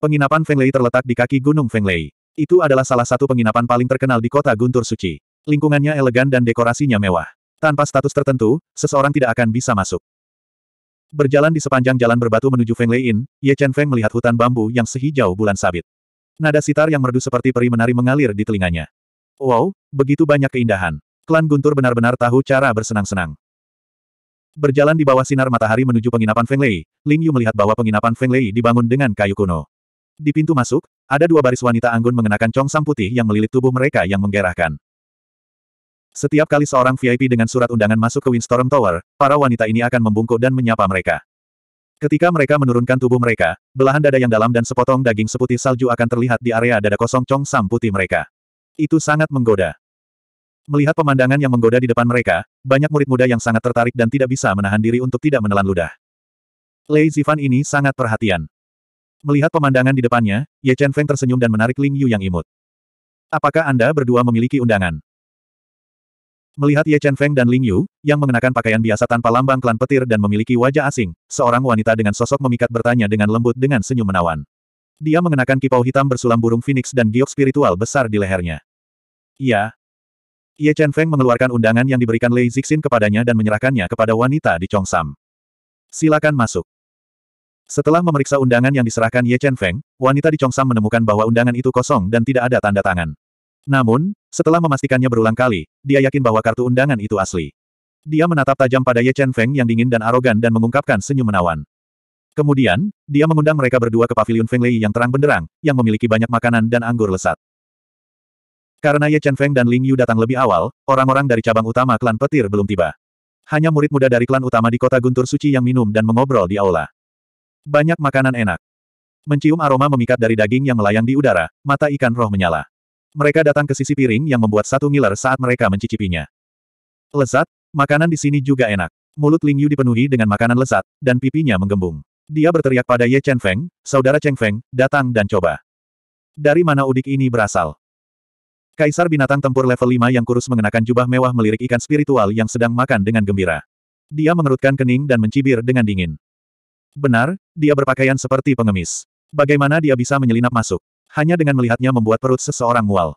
Penginapan Fenglei terletak di kaki Gunung Fenglei. Itu adalah salah satu penginapan paling terkenal di kota Guntur Suci. Lingkungannya elegan dan dekorasinya mewah. Tanpa status tertentu, seseorang tidak akan bisa masuk. Berjalan di sepanjang jalan berbatu menuju Fenglei Inn, Ye Chen Feng melihat hutan bambu yang sehijau bulan sabit. Nada sitar yang merdu seperti peri menari mengalir di telinganya. Wow, begitu banyak keindahan. Klan Guntur benar-benar tahu cara bersenang-senang. Berjalan di bawah sinar matahari menuju penginapan Fenglei, Ling Yu melihat bahwa penginapan Fenglei dibangun dengan kayu kuno. Di pintu masuk, ada dua baris wanita anggun mengenakan congsam putih yang melilit tubuh mereka yang menggerahkan. Setiap kali seorang VIP dengan surat undangan masuk ke Windstorm Tower, para wanita ini akan membungkuk dan menyapa mereka. Ketika mereka menurunkan tubuh mereka, belahan dada yang dalam dan sepotong daging seputih salju akan terlihat di area dada kosong congsam putih mereka. Itu sangat menggoda. Melihat pemandangan yang menggoda di depan mereka, banyak murid muda yang sangat tertarik dan tidak bisa menahan diri untuk tidak menelan ludah. Lei Zifan ini sangat perhatian. Melihat pemandangan di depannya, Ye Chen Feng tersenyum dan menarik Ling Yu yang imut. Apakah Anda berdua memiliki undangan? Melihat Ye Chen Feng dan Ling Yu, yang mengenakan pakaian biasa tanpa lambang klan petir dan memiliki wajah asing, seorang wanita dengan sosok memikat bertanya dengan lembut dengan senyum menawan. Dia mengenakan kipau hitam bersulam burung phoenix dan giok spiritual besar di lehernya. Iya. Ye Chen Feng mengeluarkan undangan yang diberikan Lei Zixin kepadanya dan menyerahkannya kepada wanita di Chong Sam. Silakan masuk. Setelah memeriksa undangan yang diserahkan Ye Chen Feng, wanita di Chongsam menemukan bahwa undangan itu kosong dan tidak ada tanda tangan. Namun, setelah memastikannya berulang kali, dia yakin bahwa kartu undangan itu asli. Dia menatap tajam pada Ye Chen Feng yang dingin dan arogan dan mengungkapkan senyum menawan. Kemudian, dia mengundang mereka berdua ke pavilion Feng Lei yang terang benderang, yang memiliki banyak makanan dan anggur lesat. Karena Ye Chen Feng dan Ling Yu datang lebih awal, orang-orang dari cabang utama klan petir belum tiba. Hanya murid muda dari klan utama di kota Guntur Suci yang minum dan mengobrol di aula. Banyak makanan enak. Mencium aroma memikat dari daging yang melayang di udara, mata ikan roh menyala. Mereka datang ke sisi piring yang membuat satu ngiler saat mereka mencicipinya. Lezat, makanan di sini juga enak. Mulut Ling Yu dipenuhi dengan makanan lezat, dan pipinya menggembung. Dia berteriak pada Ye Chen Feng, saudara Cheng Feng, datang dan coba. Dari mana udik ini berasal? Kaisar binatang tempur level 5 yang kurus mengenakan jubah mewah melirik ikan spiritual yang sedang makan dengan gembira. Dia mengerutkan kening dan mencibir dengan dingin. Benar, dia berpakaian seperti pengemis. Bagaimana dia bisa menyelinap masuk? Hanya dengan melihatnya membuat perut seseorang mual.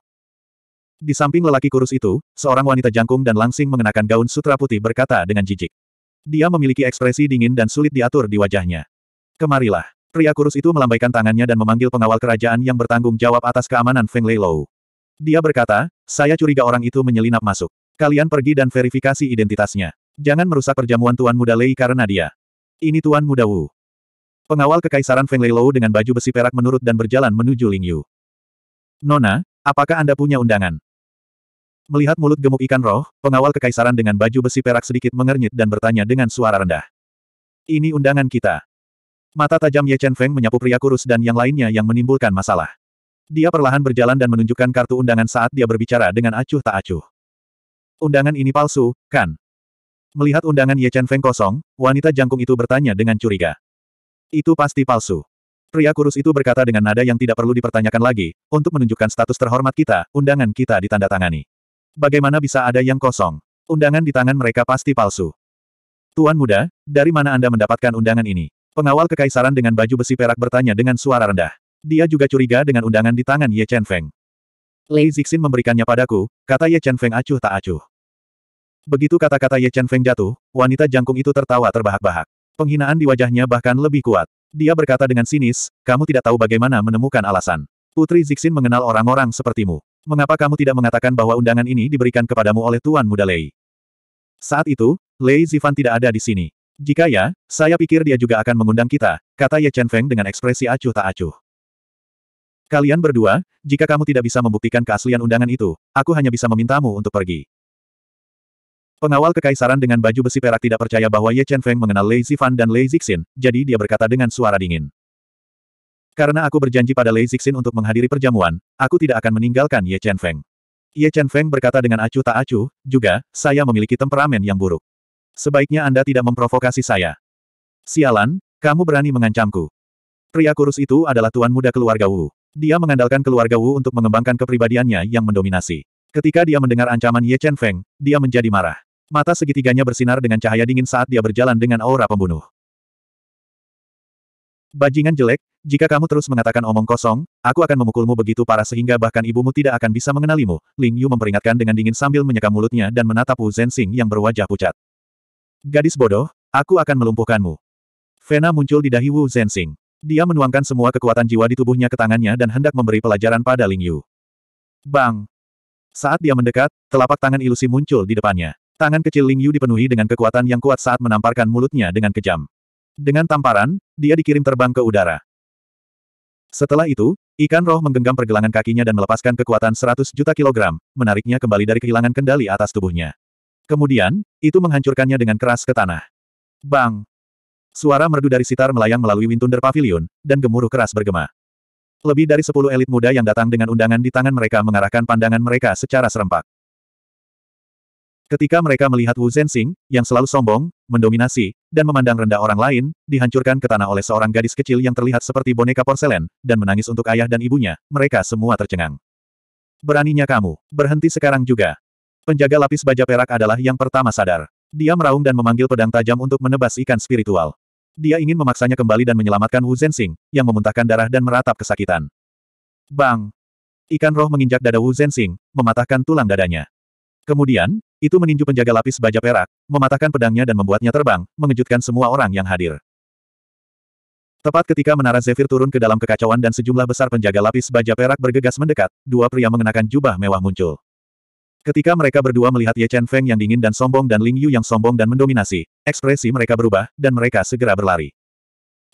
Di samping lelaki kurus itu, seorang wanita jangkung dan langsing mengenakan gaun sutra putih berkata dengan jijik. Dia memiliki ekspresi dingin dan sulit diatur di wajahnya. Kemarilah. Pria kurus itu melambaikan tangannya dan memanggil pengawal kerajaan yang bertanggung jawab atas keamanan Feng Lei Leilou. Dia berkata, saya curiga orang itu menyelinap masuk. Kalian pergi dan verifikasi identitasnya. Jangan merusak perjamuan Tuan Muda Lei karena dia. Ini Tuan Muda Wu. Pengawal kekaisaran Feng Leilou dengan baju besi perak menurut dan berjalan menuju Ling Yu. Nona, apakah Anda punya undangan? Melihat mulut gemuk ikan roh, pengawal kekaisaran dengan baju besi perak sedikit mengernyit dan bertanya dengan suara rendah. Ini undangan kita. Mata tajam Ye Chen Feng menyapu pria kurus dan yang lainnya yang menimbulkan masalah. Dia perlahan berjalan dan menunjukkan kartu undangan saat dia berbicara dengan acuh tak acuh. Undangan ini palsu, kan? Melihat undangan Ye Chen Feng kosong, wanita jangkung itu bertanya dengan curiga. Itu pasti palsu. Pria kurus itu berkata dengan nada yang tidak perlu dipertanyakan lagi, untuk menunjukkan status terhormat kita, undangan kita ditandatangani. Bagaimana bisa ada yang kosong? Undangan di tangan mereka pasti palsu. Tuan muda, dari mana Anda mendapatkan undangan ini? Pengawal kekaisaran dengan baju besi perak bertanya dengan suara rendah. Dia juga curiga dengan undangan di tangan Ye Chen Feng. Lei Zixin memberikannya padaku, kata Ye Chen Feng acuh tak acuh. Begitu kata-kata Ye Chen Feng jatuh, wanita jangkung itu tertawa terbahak-bahak. Penghinaan di wajahnya bahkan lebih kuat. Dia berkata dengan sinis, kamu tidak tahu bagaimana menemukan alasan. Putri Zixin mengenal orang-orang sepertimu. Mengapa kamu tidak mengatakan bahwa undangan ini diberikan kepadamu oleh Tuan Muda Lei? Saat itu, Lei Zifan tidak ada di sini. Jika ya, saya pikir dia juga akan mengundang kita, kata Ye Chen Feng dengan ekspresi acuh tak acuh. Kalian berdua, jika kamu tidak bisa membuktikan keaslian undangan itu, aku hanya bisa memintamu untuk pergi. Pengawal kekaisaran dengan baju besi perak tidak percaya bahwa Ye Chen Feng mengenal Lei Zifan dan Lei Zixin, jadi dia berkata dengan suara dingin. Karena aku berjanji pada Lei Zixin untuk menghadiri perjamuan, aku tidak akan meninggalkan Ye Chen Feng. Ye Chen Feng berkata dengan acuh tak acuh, juga, saya memiliki temperamen yang buruk. Sebaiknya Anda tidak memprovokasi saya. Sialan, kamu berani mengancamku. Pria kurus itu adalah tuan muda keluarga Wu. Dia mengandalkan keluarga Wu untuk mengembangkan kepribadiannya yang mendominasi. Ketika dia mendengar ancaman Ye Chen Feng, dia menjadi marah. Mata segitiganya bersinar dengan cahaya dingin saat dia berjalan dengan aura pembunuh. Bajingan jelek, jika kamu terus mengatakan omong kosong, aku akan memukulmu begitu parah sehingga bahkan ibumu tidak akan bisa mengenalimu. Ling Yu memperingatkan dengan dingin sambil menyeka mulutnya dan menatap Wu Zensing yang berwajah pucat. Gadis bodoh, aku akan melumpuhkanmu. Vena muncul di dahi Wu Zensing. Dia menuangkan semua kekuatan jiwa di tubuhnya ke tangannya dan hendak memberi pelajaran pada Ling Yu. Bang! Saat dia mendekat, telapak tangan ilusi muncul di depannya. Tangan kecil Ling Yu dipenuhi dengan kekuatan yang kuat saat menamparkan mulutnya dengan kejam. Dengan tamparan, dia dikirim terbang ke udara. Setelah itu, ikan roh menggenggam pergelangan kakinya dan melepaskan kekuatan 100 juta kilogram, menariknya kembali dari kehilangan kendali atas tubuhnya. Kemudian, itu menghancurkannya dengan keras ke tanah. Bang! Suara merdu dari sitar melayang melalui Wind Pavilion, dan gemuruh keras bergema. Lebih dari sepuluh elit muda yang datang dengan undangan di tangan mereka mengarahkan pandangan mereka secara serempak. Ketika mereka melihat Wu Zhenxing, yang selalu sombong, mendominasi, dan memandang rendah orang lain, dihancurkan ke tanah oleh seorang gadis kecil yang terlihat seperti boneka porselen, dan menangis untuk ayah dan ibunya, mereka semua tercengang. Beraninya kamu, berhenti sekarang juga. Penjaga lapis baja perak adalah yang pertama sadar. Dia meraung dan memanggil pedang tajam untuk menebas ikan spiritual. Dia ingin memaksanya kembali dan menyelamatkan Wu Zensing, yang memuntahkan darah dan meratap kesakitan. Bang! Ikan roh menginjak dada Wu Zensing, mematahkan tulang dadanya. Kemudian, itu meninju penjaga lapis baja perak, mematahkan pedangnya dan membuatnya terbang, mengejutkan semua orang yang hadir. Tepat ketika menara Zephyr turun ke dalam kekacauan dan sejumlah besar penjaga lapis baja perak bergegas mendekat, dua pria mengenakan jubah mewah muncul. Ketika mereka berdua melihat Ye Chen Feng yang dingin dan sombong dan Ling Yu yang sombong dan mendominasi, ekspresi mereka berubah, dan mereka segera berlari.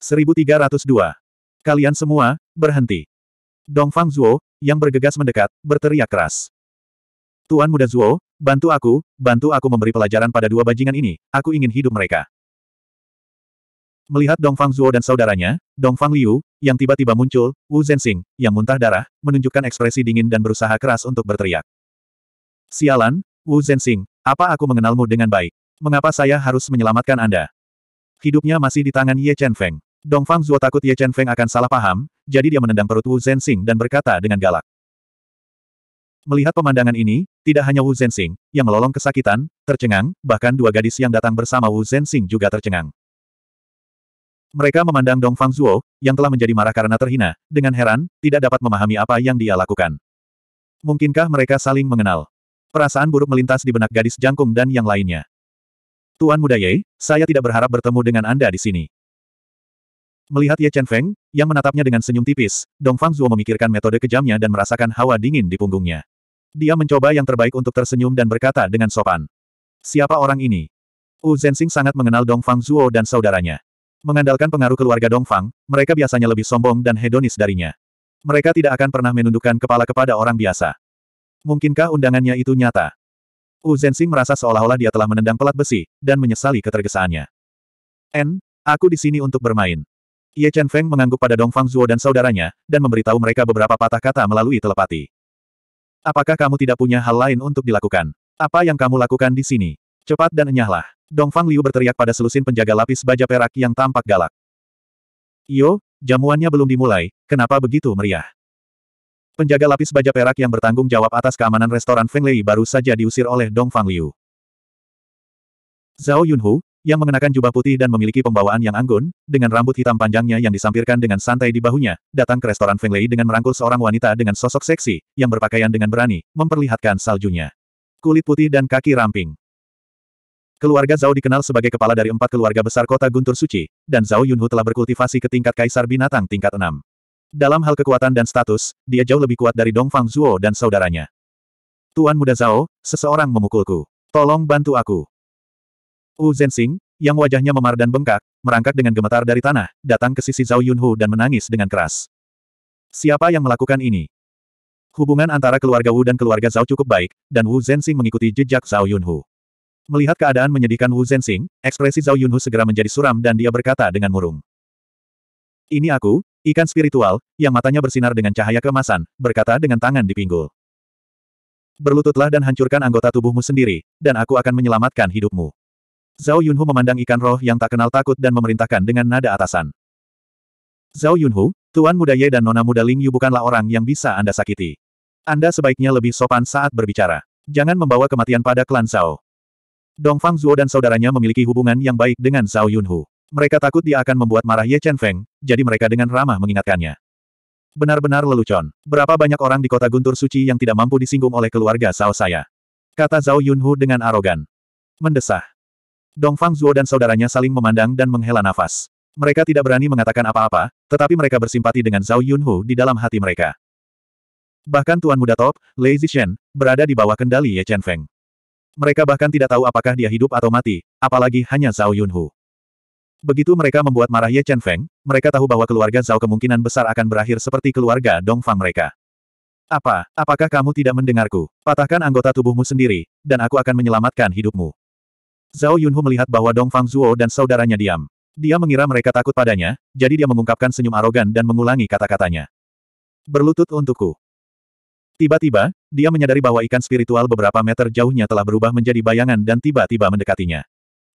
1302. Kalian semua, berhenti. Dong Fang Zuo yang bergegas mendekat, berteriak keras. Tuan muda Zuo, bantu aku, bantu aku memberi pelajaran pada dua bajingan ini, aku ingin hidup mereka. Melihat Dong Fang Zuo dan saudaranya, Dong Fang Liu, yang tiba-tiba muncul, Wu Zhenxing, yang muntah darah, menunjukkan ekspresi dingin dan berusaha keras untuk berteriak. Sialan, Wu Zensing, apa aku mengenalmu dengan baik? Mengapa saya harus menyelamatkan Anda? Hidupnya masih di tangan Ye Chen Feng. Dong Fang Zuo takut Ye Chen Feng akan salah paham, jadi dia menendang perut Wu Zensing dan berkata dengan galak. Melihat pemandangan ini, tidak hanya Wu Zensing, yang melolong kesakitan, tercengang, bahkan dua gadis yang datang bersama Wu Zensing juga tercengang. Mereka memandang Dong Fang Zuo, yang telah menjadi marah karena terhina, dengan heran, tidak dapat memahami apa yang dia lakukan. Mungkinkah mereka saling mengenal? Perasaan buruk melintas di benak gadis jangkung dan yang lainnya. Tuan Muda Ye, saya tidak berharap bertemu dengan Anda di sini. Melihat Ye Chen Feng, yang menatapnya dengan senyum tipis, Dong Fang Zuo memikirkan metode kejamnya dan merasakan hawa dingin di punggungnya. Dia mencoba yang terbaik untuk tersenyum dan berkata dengan sopan. Siapa orang ini? Wu Zensing sangat mengenal Dong Fang Zuo dan saudaranya. Mengandalkan pengaruh keluarga Dong Fang, mereka biasanya lebih sombong dan hedonis darinya. Mereka tidak akan pernah menundukkan kepala kepada orang biasa. Mungkinkah undangannya itu nyata? Wu Zhenxing merasa seolah-olah dia telah menendang pelat besi, dan menyesali ketergesaannya. En, aku di sini untuk bermain. Ye Chen Feng mengangguk pada Dong Fang Zuo dan saudaranya, dan memberitahu mereka beberapa patah kata melalui telepati. Apakah kamu tidak punya hal lain untuk dilakukan? Apa yang kamu lakukan di sini? Cepat dan enyahlah. Dong Fang Liu berteriak pada selusin penjaga lapis baja perak yang tampak galak. Yo, jamuannya belum dimulai, kenapa begitu meriah? Penjaga lapis baja perak yang bertanggung jawab atas keamanan restoran Feng Lei baru saja diusir oleh Dong Fang Liu. Zhao Yunhu, yang mengenakan jubah putih dan memiliki pembawaan yang anggun, dengan rambut hitam panjangnya yang disampirkan dengan santai di bahunya, datang ke restoran Feng Lei dengan merangkul seorang wanita dengan sosok seksi, yang berpakaian dengan berani, memperlihatkan saljunya. Kulit putih dan kaki ramping. Keluarga Zhao dikenal sebagai kepala dari empat keluarga besar kota Guntur Suci, dan Zhao Yunhu telah berkultivasi ke tingkat kaisar binatang tingkat enam. Dalam hal kekuatan dan status, dia jauh lebih kuat dari Dongfang Zuo dan saudaranya. Tuan Muda Zhao, seseorang memukulku. Tolong bantu aku. Wu Zensing, yang wajahnya memar dan bengkak, merangkak dengan gemetar dari tanah, datang ke sisi Zhao Yunhu dan menangis dengan keras. Siapa yang melakukan ini? Hubungan antara keluarga Wu dan keluarga Zhao cukup baik, dan Wu Zensing mengikuti jejak Zhao Yunhu. Melihat keadaan menyedihkan Wu Zensing, ekspresi Zhao Yunhu segera menjadi suram dan dia berkata dengan murung. Ini aku, Ikan spiritual, yang matanya bersinar dengan cahaya kemasan, berkata dengan tangan di pinggul. Berlututlah dan hancurkan anggota tubuhmu sendiri, dan aku akan menyelamatkan hidupmu. Zhao Yunhu memandang ikan roh yang tak kenal takut dan memerintahkan dengan nada atasan. Zhao Yunhu, Tuan Muda Ye dan Nona Muda Ling Yu bukanlah orang yang bisa Anda sakiti. Anda sebaiknya lebih sopan saat berbicara. Jangan membawa kematian pada klan Zhao. Dongfang Zuo dan saudaranya memiliki hubungan yang baik dengan Zhao Yunhu. Mereka takut dia akan membuat marah Ye Chen Feng, jadi mereka dengan ramah mengingatkannya. Benar-benar lelucon. Berapa banyak orang di kota Guntur Suci yang tidak mampu disinggung oleh keluarga Sao saya? Kata Zhao Yunhu dengan arogan. Mendesah. Dong Fang Zuo dan saudaranya saling memandang dan menghela nafas. Mereka tidak berani mengatakan apa-apa, tetapi mereka bersimpati dengan Zhao Yunhu di dalam hati mereka. Bahkan Tuan Muda Top, Lei Shen, berada di bawah kendali Ye Chen Feng. Mereka bahkan tidak tahu apakah dia hidup atau mati, apalagi hanya Zhao Yunhu. Begitu mereka membuat marah Ye Chen Feng, mereka tahu bahwa keluarga Zhao kemungkinan besar akan berakhir seperti keluarga Dong Fang mereka. Apa, apakah kamu tidak mendengarku? Patahkan anggota tubuhmu sendiri, dan aku akan menyelamatkan hidupmu. Zhao Yunhu melihat bahwa Dong Fang Zuo dan saudaranya diam. Dia mengira mereka takut padanya, jadi dia mengungkapkan senyum arogan dan mengulangi kata-katanya. Berlutut untukku. Tiba-tiba, dia menyadari bahwa ikan spiritual beberapa meter jauhnya telah berubah menjadi bayangan dan tiba-tiba mendekatinya.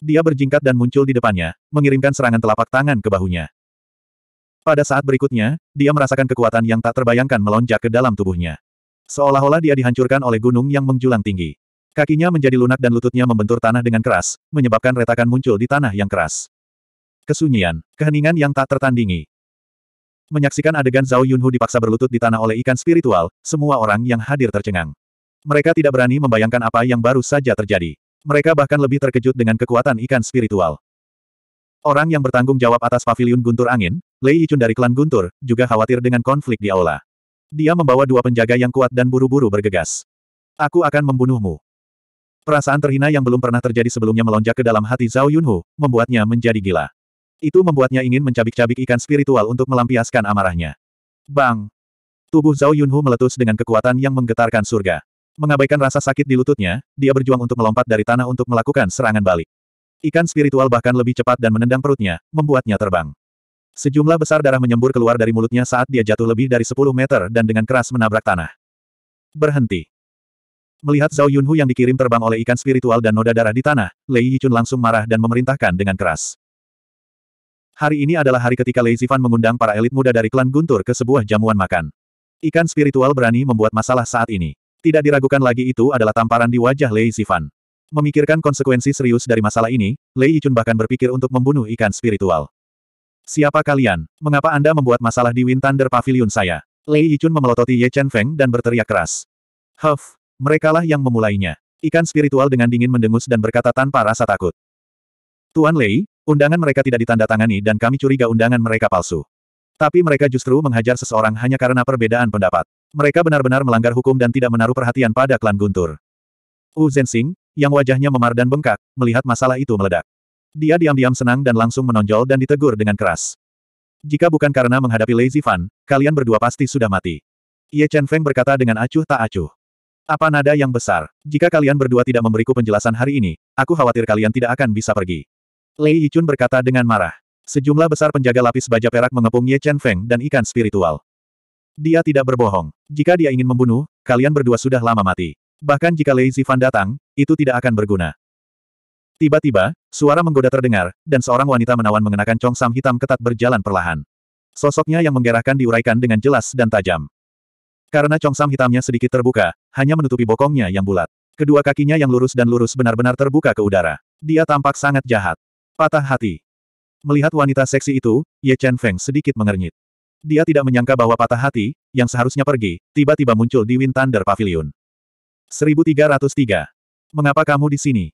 Dia berjingkat dan muncul di depannya, mengirimkan serangan telapak tangan ke bahunya. Pada saat berikutnya, dia merasakan kekuatan yang tak terbayangkan melonjak ke dalam tubuhnya. Seolah-olah dia dihancurkan oleh gunung yang menjulang tinggi. Kakinya menjadi lunak dan lututnya membentur tanah dengan keras, menyebabkan retakan muncul di tanah yang keras. Kesunyian, keheningan yang tak tertandingi. Menyaksikan adegan Zhao Yunhu dipaksa berlutut di tanah oleh ikan spiritual, semua orang yang hadir tercengang. Mereka tidak berani membayangkan apa yang baru saja terjadi. Mereka bahkan lebih terkejut dengan kekuatan ikan spiritual. Orang yang bertanggung jawab atas pavilion guntur angin, Lei Yichun dari klan guntur, juga khawatir dengan konflik di aula. Dia membawa dua penjaga yang kuat dan buru-buru bergegas. Aku akan membunuhmu. Perasaan terhina yang belum pernah terjadi sebelumnya melonjak ke dalam hati Zhao Yunhu, membuatnya menjadi gila. Itu membuatnya ingin mencabik-cabik ikan spiritual untuk melampiaskan amarahnya. Bang! Tubuh Zhao Yunhu meletus dengan kekuatan yang menggetarkan surga. Mengabaikan rasa sakit di lututnya, dia berjuang untuk melompat dari tanah untuk melakukan serangan balik. Ikan spiritual bahkan lebih cepat dan menendang perutnya, membuatnya terbang. Sejumlah besar darah menyembur keluar dari mulutnya saat dia jatuh lebih dari 10 meter dan dengan keras menabrak tanah. Berhenti. Melihat Zhao Yunhu yang dikirim terbang oleh ikan spiritual dan noda darah di tanah, Lei Yichun langsung marah dan memerintahkan dengan keras. Hari ini adalah hari ketika Lei Zifan mengundang para elit muda dari klan Guntur ke sebuah jamuan makan. Ikan spiritual berani membuat masalah saat ini. Tidak diragukan lagi itu adalah tamparan di wajah Lei Zifan. Memikirkan konsekuensi serius dari masalah ini, Lei Yichun bahkan berpikir untuk membunuh ikan spiritual. Siapa kalian? Mengapa Anda membuat masalah di Wind Thunder Pavilion saya? Lei Yichun memelototi Ye Chen Feng dan berteriak keras. Huff, merekalah yang memulainya. Ikan spiritual dengan dingin mendengus dan berkata tanpa rasa takut. Tuan Lei, undangan mereka tidak ditandatangani dan kami curiga undangan mereka palsu. Tapi mereka justru menghajar seseorang hanya karena perbedaan pendapat. Mereka benar-benar melanggar hukum dan tidak menaruh perhatian pada klan Guntur. Wu Zensing, yang wajahnya memar dan bengkak, melihat masalah itu meledak. Dia diam-diam senang dan langsung menonjol dan ditegur dengan keras. Jika bukan karena menghadapi Lazy Fan, kalian berdua pasti sudah mati. Ye Chen Feng berkata dengan acuh tak acuh. Apa nada yang besar? Jika kalian berdua tidak memberiku penjelasan hari ini, aku khawatir kalian tidak akan bisa pergi. Lei Yichun berkata dengan marah. Sejumlah besar penjaga lapis baja perak mengepung Ye Chen Feng dan ikan spiritual. Dia tidak berbohong. Jika dia ingin membunuh, kalian berdua sudah lama mati. Bahkan jika Lei Zifan datang, itu tidak akan berguna. Tiba-tiba, suara menggoda terdengar, dan seorang wanita menawan mengenakan congsam hitam ketat berjalan perlahan. Sosoknya yang menggerakkan diuraikan dengan jelas dan tajam. Karena congsam hitamnya sedikit terbuka, hanya menutupi bokongnya yang bulat. Kedua kakinya yang lurus dan lurus benar-benar terbuka ke udara. Dia tampak sangat jahat. Patah hati. Melihat wanita seksi itu, Ye Chen Feng sedikit mengernyit. Dia tidak menyangka bahwa patah hati, yang seharusnya pergi, tiba-tiba muncul di Wind Thunder Pavilion. 1303. Mengapa kamu di sini?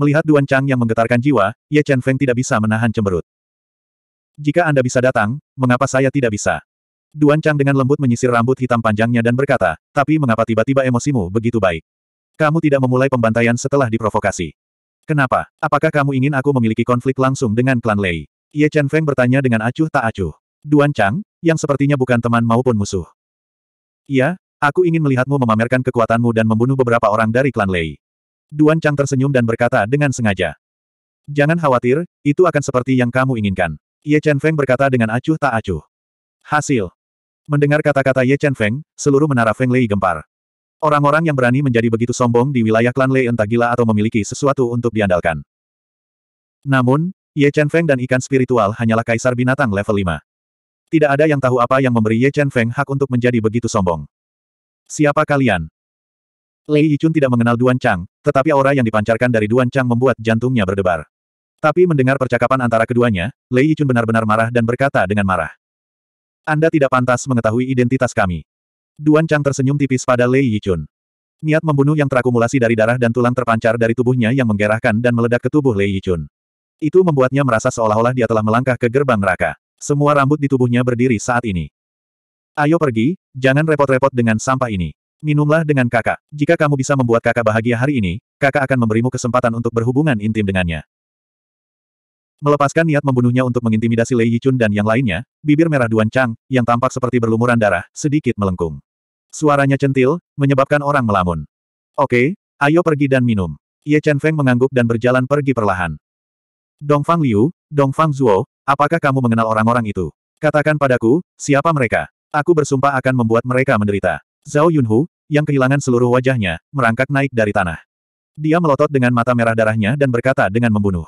Melihat Duan Chang yang menggetarkan jiwa, Ye Chen Feng tidak bisa menahan cemberut. Jika Anda bisa datang, mengapa saya tidak bisa? Duan Chang dengan lembut menyisir rambut hitam panjangnya dan berkata, tapi mengapa tiba-tiba emosimu begitu baik? Kamu tidak memulai pembantaian setelah diprovokasi. Kenapa? Apakah kamu ingin aku memiliki konflik langsung dengan klan Lei? Ye Chen Feng bertanya dengan acuh tak acuh. Duan Chang, yang sepertinya bukan teman maupun musuh. Iya, aku ingin melihatmu memamerkan kekuatanmu dan membunuh beberapa orang dari klan Lei. Duan Chang tersenyum dan berkata dengan sengaja. Jangan khawatir, itu akan seperti yang kamu inginkan. Ye Chen Feng berkata dengan acuh tak acuh. Hasil. Mendengar kata-kata Ye Chen Feng, seluruh menara Feng Lei gempar. Orang-orang yang berani menjadi begitu sombong di wilayah klan Lei entah gila atau memiliki sesuatu untuk diandalkan. Namun, Ye Chen Feng dan ikan spiritual hanyalah kaisar binatang level 5. Tidak ada yang tahu apa yang memberi Ye Chen Feng hak untuk menjadi begitu sombong. Siapa kalian? Lei Yichun tidak mengenal Duan Chang, tetapi aura yang dipancarkan dari Duan Chang membuat jantungnya berdebar. Tapi mendengar percakapan antara keduanya, Lei Yichun benar-benar marah dan berkata dengan marah. Anda tidak pantas mengetahui identitas kami. Duan Chang tersenyum tipis pada Lei Yichun. Niat membunuh yang terakumulasi dari darah dan tulang terpancar dari tubuhnya yang menggerahkan dan meledak ke tubuh Lei Yichun. Itu membuatnya merasa seolah-olah dia telah melangkah ke gerbang neraka. Semua rambut di tubuhnya berdiri saat ini. Ayo pergi, jangan repot-repot dengan sampah ini. Minumlah dengan kakak. Jika kamu bisa membuat kakak bahagia hari ini, kakak akan memberimu kesempatan untuk berhubungan intim dengannya. Melepaskan niat membunuhnya untuk mengintimidasi Lei Yichun dan yang lainnya, bibir merah Duan Chang, yang tampak seperti berlumuran darah, sedikit melengkung. Suaranya centil, menyebabkan orang melamun. Oke, ayo pergi dan minum. Ye Chen Feng mengangguk dan berjalan pergi perlahan. Dong Fang Liu, Dong Fang Zuo, Apakah kamu mengenal orang-orang itu? Katakan padaku, siapa mereka? Aku bersumpah akan membuat mereka menderita. Zhao Yunhu, yang kehilangan seluruh wajahnya, merangkak naik dari tanah. Dia melotot dengan mata merah darahnya dan berkata dengan membunuh.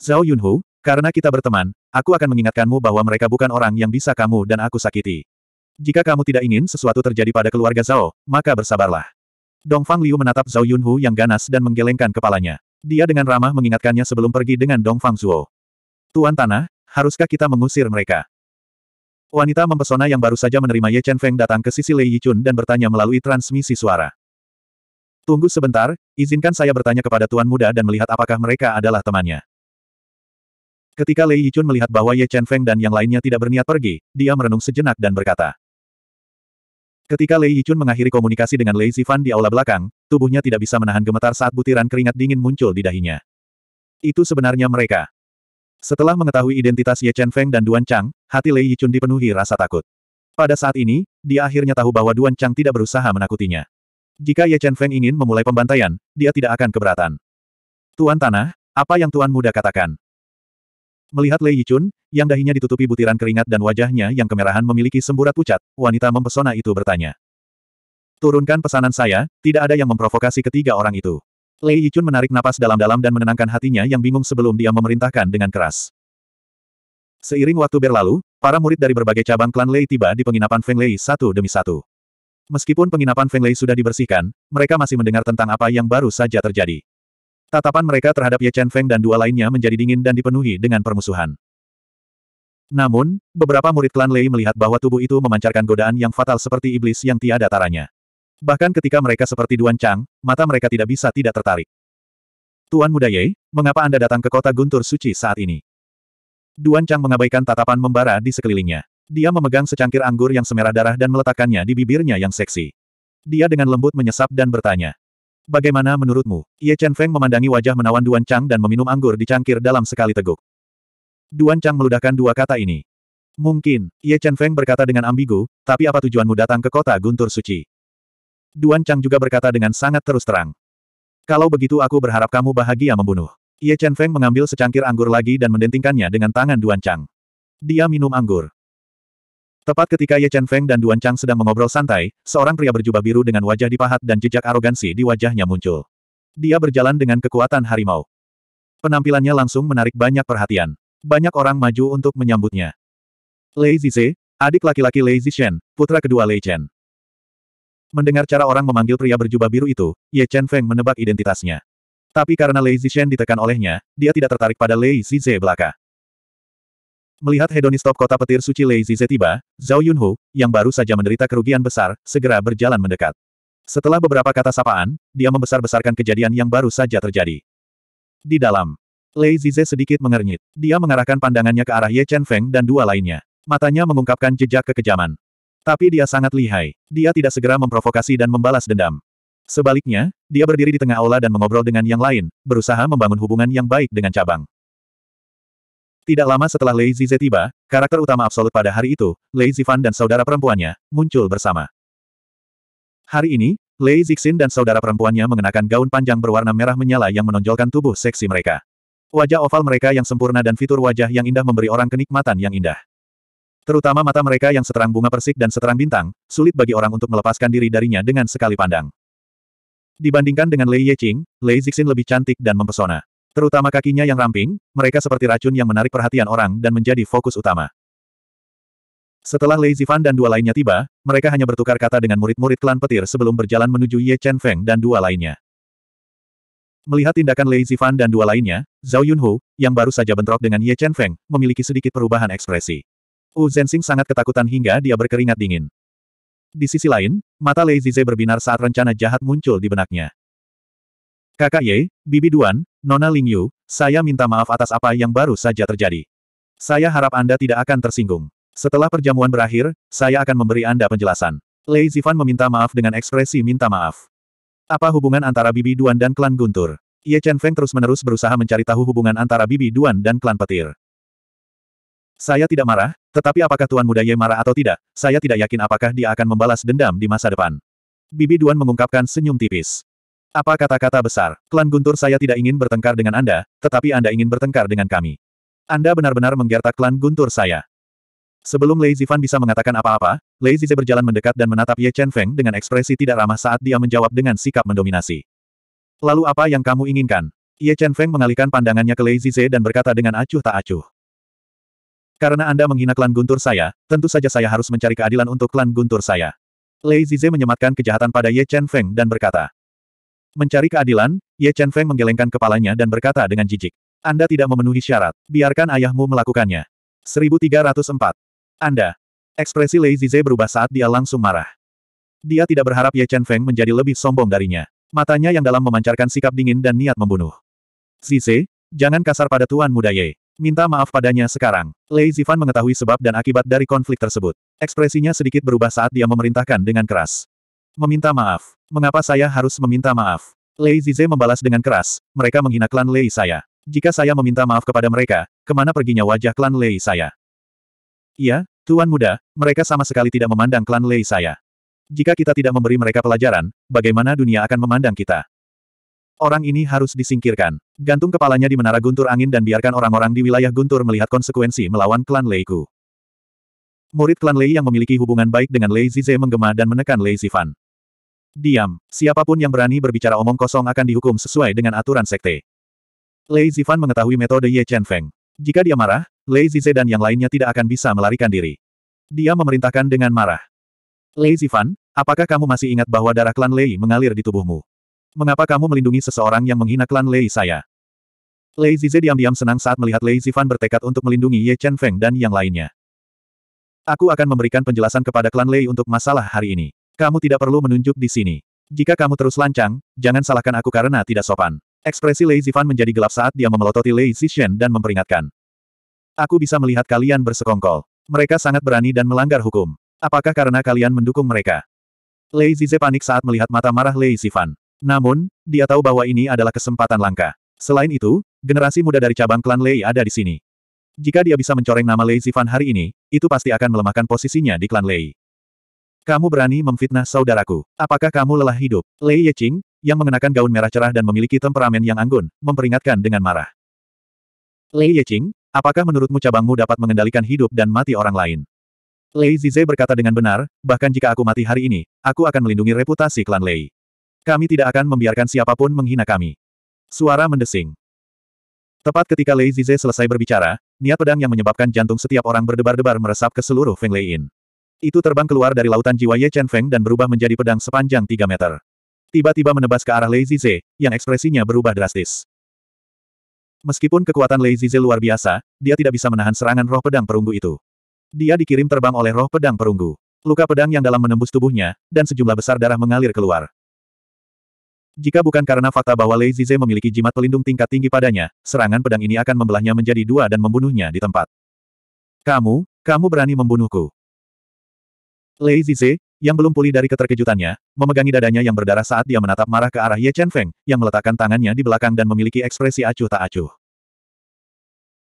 Zhao Yunhu, karena kita berteman, aku akan mengingatkanmu bahwa mereka bukan orang yang bisa kamu dan aku sakiti. Jika kamu tidak ingin sesuatu terjadi pada keluarga Zhao, maka bersabarlah. Dongfang Liu menatap Zhao Yunhu yang ganas dan menggelengkan kepalanya. Dia dengan ramah mengingatkannya sebelum pergi dengan Dongfang Zuo. Tuan Tanah, haruskah kita mengusir mereka? Wanita mempesona yang baru saja menerima Ye Chen Feng datang ke sisi Lei Yichun dan bertanya melalui transmisi suara. Tunggu sebentar, izinkan saya bertanya kepada Tuan Muda dan melihat apakah mereka adalah temannya. Ketika Lei Yichun melihat bahwa Ye Chen Feng dan yang lainnya tidak berniat pergi, dia merenung sejenak dan berkata. Ketika Lei Yichun mengakhiri komunikasi dengan Lei Zifan di aula belakang, tubuhnya tidak bisa menahan gemetar saat butiran keringat dingin muncul di dahinya. Itu sebenarnya mereka. Setelah mengetahui identitas Ye Chen Feng dan Duan Chang, hati Lei Yichun dipenuhi rasa takut. Pada saat ini, dia akhirnya tahu bahwa Duan Chang tidak berusaha menakutinya. Jika Ye Chen Feng ingin memulai pembantaian, dia tidak akan keberatan. Tuan Tanah, apa yang Tuan Muda katakan? Melihat Lei Yichun, yang dahinya ditutupi butiran keringat dan wajahnya yang kemerahan memiliki semburat pucat, wanita mempesona itu bertanya. Turunkan pesanan saya, tidak ada yang memprovokasi ketiga orang itu. Lei Yichun menarik napas dalam-dalam dan menenangkan hatinya yang bingung sebelum dia memerintahkan dengan keras. Seiring waktu berlalu, para murid dari berbagai cabang klan Lei tiba di penginapan Feng Lei satu demi satu. Meskipun penginapan Feng Lei sudah dibersihkan, mereka masih mendengar tentang apa yang baru saja terjadi. Tatapan mereka terhadap Ye Chen Feng dan dua lainnya menjadi dingin dan dipenuhi dengan permusuhan. Namun, beberapa murid klan Lei melihat bahwa tubuh itu memancarkan godaan yang fatal seperti iblis yang tiada taranya. Bahkan ketika mereka seperti Duan Chang, mata mereka tidak bisa tidak tertarik. Tuan Muda Ye, mengapa Anda datang ke kota Guntur Suci saat ini? Duan Chang mengabaikan tatapan membara di sekelilingnya. Dia memegang secangkir anggur yang semerah darah dan meletakkannya di bibirnya yang seksi. Dia dengan lembut menyesap dan bertanya. Bagaimana menurutmu? Ye Chen Feng memandangi wajah menawan Duan Chang dan meminum anggur di cangkir dalam sekali teguk. Duan Chang meludahkan dua kata ini. Mungkin, Ye Chen Feng berkata dengan ambigu, tapi apa tujuanmu datang ke kota Guntur Suci? Duan Chang juga berkata dengan sangat terus terang. Kalau begitu aku berharap kamu bahagia membunuh. Ye Chen Feng mengambil secangkir anggur lagi dan mendentingkannya dengan tangan Duan Chang. Dia minum anggur. Tepat ketika Ye Chen Feng dan Duan Chang sedang mengobrol santai, seorang pria berjubah biru dengan wajah dipahat dan jejak arogansi di wajahnya muncul. Dia berjalan dengan kekuatan harimau. Penampilannya langsung menarik banyak perhatian. Banyak orang maju untuk menyambutnya. Lei Zize, adik laki-laki Lei Zixen, putra kedua Lei Chen. Mendengar cara orang memanggil pria berjubah biru itu, Ye Chen Feng menebak identitasnya. Tapi karena Lei Zixian ditekan olehnya, dia tidak tertarik pada Lei Zize belaka. Melihat hedonis top kota petir suci Lei Zize tiba, Zhao Yunhu, yang baru saja menderita kerugian besar, segera berjalan mendekat. Setelah beberapa kata sapaan, dia membesar-besarkan kejadian yang baru saja terjadi. Di dalam, Lei Zize sedikit mengernyit. Dia mengarahkan pandangannya ke arah Ye Chen Feng dan dua lainnya. Matanya mengungkapkan jejak kekejaman. Tapi dia sangat lihai. Dia tidak segera memprovokasi dan membalas dendam. Sebaliknya, dia berdiri di tengah aula dan mengobrol dengan yang lain, berusaha membangun hubungan yang baik dengan cabang. Tidak lama setelah Lei Zize tiba, karakter utama absolut pada hari itu, Lei Zifan dan saudara perempuannya, muncul bersama. Hari ini, Lei Zixin dan saudara perempuannya mengenakan gaun panjang berwarna merah menyala yang menonjolkan tubuh seksi mereka. Wajah oval mereka yang sempurna dan fitur wajah yang indah memberi orang kenikmatan yang indah. Terutama mata mereka yang seterang bunga persik dan seterang bintang, sulit bagi orang untuk melepaskan diri darinya dengan sekali pandang. Dibandingkan dengan Lei Yeching, Lei Zixin lebih cantik dan mempesona. Terutama kakinya yang ramping, mereka seperti racun yang menarik perhatian orang dan menjadi fokus utama. Setelah Lei Zifan dan dua lainnya tiba, mereka hanya bertukar kata dengan murid-murid klan petir sebelum berjalan menuju Ye Chen Feng dan dua lainnya. Melihat tindakan Lei Zifan dan dua lainnya, Zhao Yunhu, yang baru saja bentrok dengan Ye Chen Feng, memiliki sedikit perubahan ekspresi. Wu Zensing sangat ketakutan hingga dia berkeringat dingin. Di sisi lain, mata Lei Zize berbinar saat rencana jahat muncul di benaknya. Kakak Ye, Bibi Duan, Nona Ling Yu, saya minta maaf atas apa yang baru saja terjadi. Saya harap Anda tidak akan tersinggung. Setelah perjamuan berakhir, saya akan memberi Anda penjelasan. Lei Zifan meminta maaf dengan ekspresi minta maaf. Apa hubungan antara Bibi Duan dan klan Guntur? Ye Chen Feng terus-menerus berusaha mencari tahu hubungan antara Bibi Duan dan klan petir. Saya tidak marah, tetapi apakah Tuan Muda Ye marah atau tidak, saya tidak yakin apakah dia akan membalas dendam di masa depan. Bibi Duan mengungkapkan senyum tipis. Apa kata-kata besar? Klan Guntur saya tidak ingin bertengkar dengan Anda, tetapi Anda ingin bertengkar dengan kami. Anda benar-benar menggertak klan Guntur saya. Sebelum Lei Zifan bisa mengatakan apa-apa, Lei Zize berjalan mendekat dan menatap Ye Chen Feng dengan ekspresi tidak ramah saat dia menjawab dengan sikap mendominasi. Lalu apa yang kamu inginkan? Ye Chen Feng mengalihkan pandangannya ke Lei Zize dan berkata dengan acuh tak acuh. Karena Anda menghina klan Guntur saya, tentu saja saya harus mencari keadilan untuk klan Guntur saya. Lei Zize menyematkan kejahatan pada Ye Chen Feng dan berkata. Mencari keadilan, Ye Chen Feng menggelengkan kepalanya dan berkata dengan jijik. Anda tidak memenuhi syarat, biarkan ayahmu melakukannya. 1304. Anda. Ekspresi Lei Zize berubah saat dia langsung marah. Dia tidak berharap Ye Chen Feng menjadi lebih sombong darinya. Matanya yang dalam memancarkan sikap dingin dan niat membunuh. Zize, jangan kasar pada Tuan Muda Ye. Minta maaf padanya sekarang. Lei Zifan mengetahui sebab dan akibat dari konflik tersebut. Ekspresinya sedikit berubah saat dia memerintahkan dengan keras. Meminta maaf. Mengapa saya harus meminta maaf? Lei Zize membalas dengan keras, mereka menghina klan Lei saya. Jika saya meminta maaf kepada mereka, kemana perginya wajah klan Lei saya? Iya, Tuan Muda, mereka sama sekali tidak memandang klan Lei saya. Jika kita tidak memberi mereka pelajaran, bagaimana dunia akan memandang kita? Orang ini harus disingkirkan. Gantung kepalanya di menara guntur angin dan biarkan orang-orang di wilayah guntur melihat konsekuensi melawan klan Leiku. Murid klan Lei yang memiliki hubungan baik dengan Lei Zize menggema dan menekan Lei Zifan. Diam, siapapun yang berani berbicara omong kosong akan dihukum sesuai dengan aturan sekte. Lei Zifan mengetahui metode Ye Chen Feng. Jika dia marah, Lei Zize dan yang lainnya tidak akan bisa melarikan diri. Dia memerintahkan dengan marah. Lei Zifan, apakah kamu masih ingat bahwa darah klan Lei mengalir di tubuhmu? Mengapa kamu melindungi seseorang yang menghina klan Lei saya? Lei Zize diam-diam senang saat melihat Lei Zifan bertekad untuk melindungi Ye Chen Feng dan yang lainnya. Aku akan memberikan penjelasan kepada klan Lei untuk masalah hari ini. Kamu tidak perlu menunjuk di sini. Jika kamu terus lancang, jangan salahkan aku karena tidak sopan. Ekspresi Lei Zifan menjadi gelap saat dia memelototi Lei Zixian dan memperingatkan. Aku bisa melihat kalian bersekongkol. Mereka sangat berani dan melanggar hukum. Apakah karena kalian mendukung mereka? Lei Zize panik saat melihat mata marah Lei Zifan. Namun, dia tahu bahwa ini adalah kesempatan langka. Selain itu, generasi muda dari cabang klan Lei ada di sini. Jika dia bisa mencoreng nama Lei Zifan hari ini, itu pasti akan melemahkan posisinya di klan Lei. Kamu berani memfitnah saudaraku. Apakah kamu lelah hidup? Lei Yeqing, yang mengenakan gaun merah cerah dan memiliki temperamen yang anggun, memperingatkan dengan marah. Lei Yeqing, apakah menurutmu cabangmu dapat mengendalikan hidup dan mati orang lain? Lei Zize berkata dengan benar, bahkan jika aku mati hari ini, aku akan melindungi reputasi klan Lei. Kami tidak akan membiarkan siapapun menghina kami. Suara mendesing. Tepat ketika Lei Zize selesai berbicara, niat pedang yang menyebabkan jantung setiap orang berdebar-debar meresap ke seluruh Feng Lei Yin. Itu terbang keluar dari lautan jiwa Ye Chen Feng dan berubah menjadi pedang sepanjang 3 meter. Tiba-tiba menebas ke arah Lei Zize, yang ekspresinya berubah drastis. Meskipun kekuatan Lei Zize luar biasa, dia tidak bisa menahan serangan roh pedang perunggu itu. Dia dikirim terbang oleh roh pedang perunggu. Luka pedang yang dalam menembus tubuhnya, dan sejumlah besar darah mengalir keluar. Jika bukan karena fakta bahwa Lei Zize memiliki jimat pelindung tingkat tinggi padanya, serangan pedang ini akan membelahnya menjadi dua dan membunuhnya di tempat. Kamu, kamu berani membunuhku. Lei Zize, yang belum pulih dari keterkejutannya, memegangi dadanya yang berdarah saat dia menatap marah ke arah Ye Chen Feng, yang meletakkan tangannya di belakang dan memiliki ekspresi acuh tak acuh.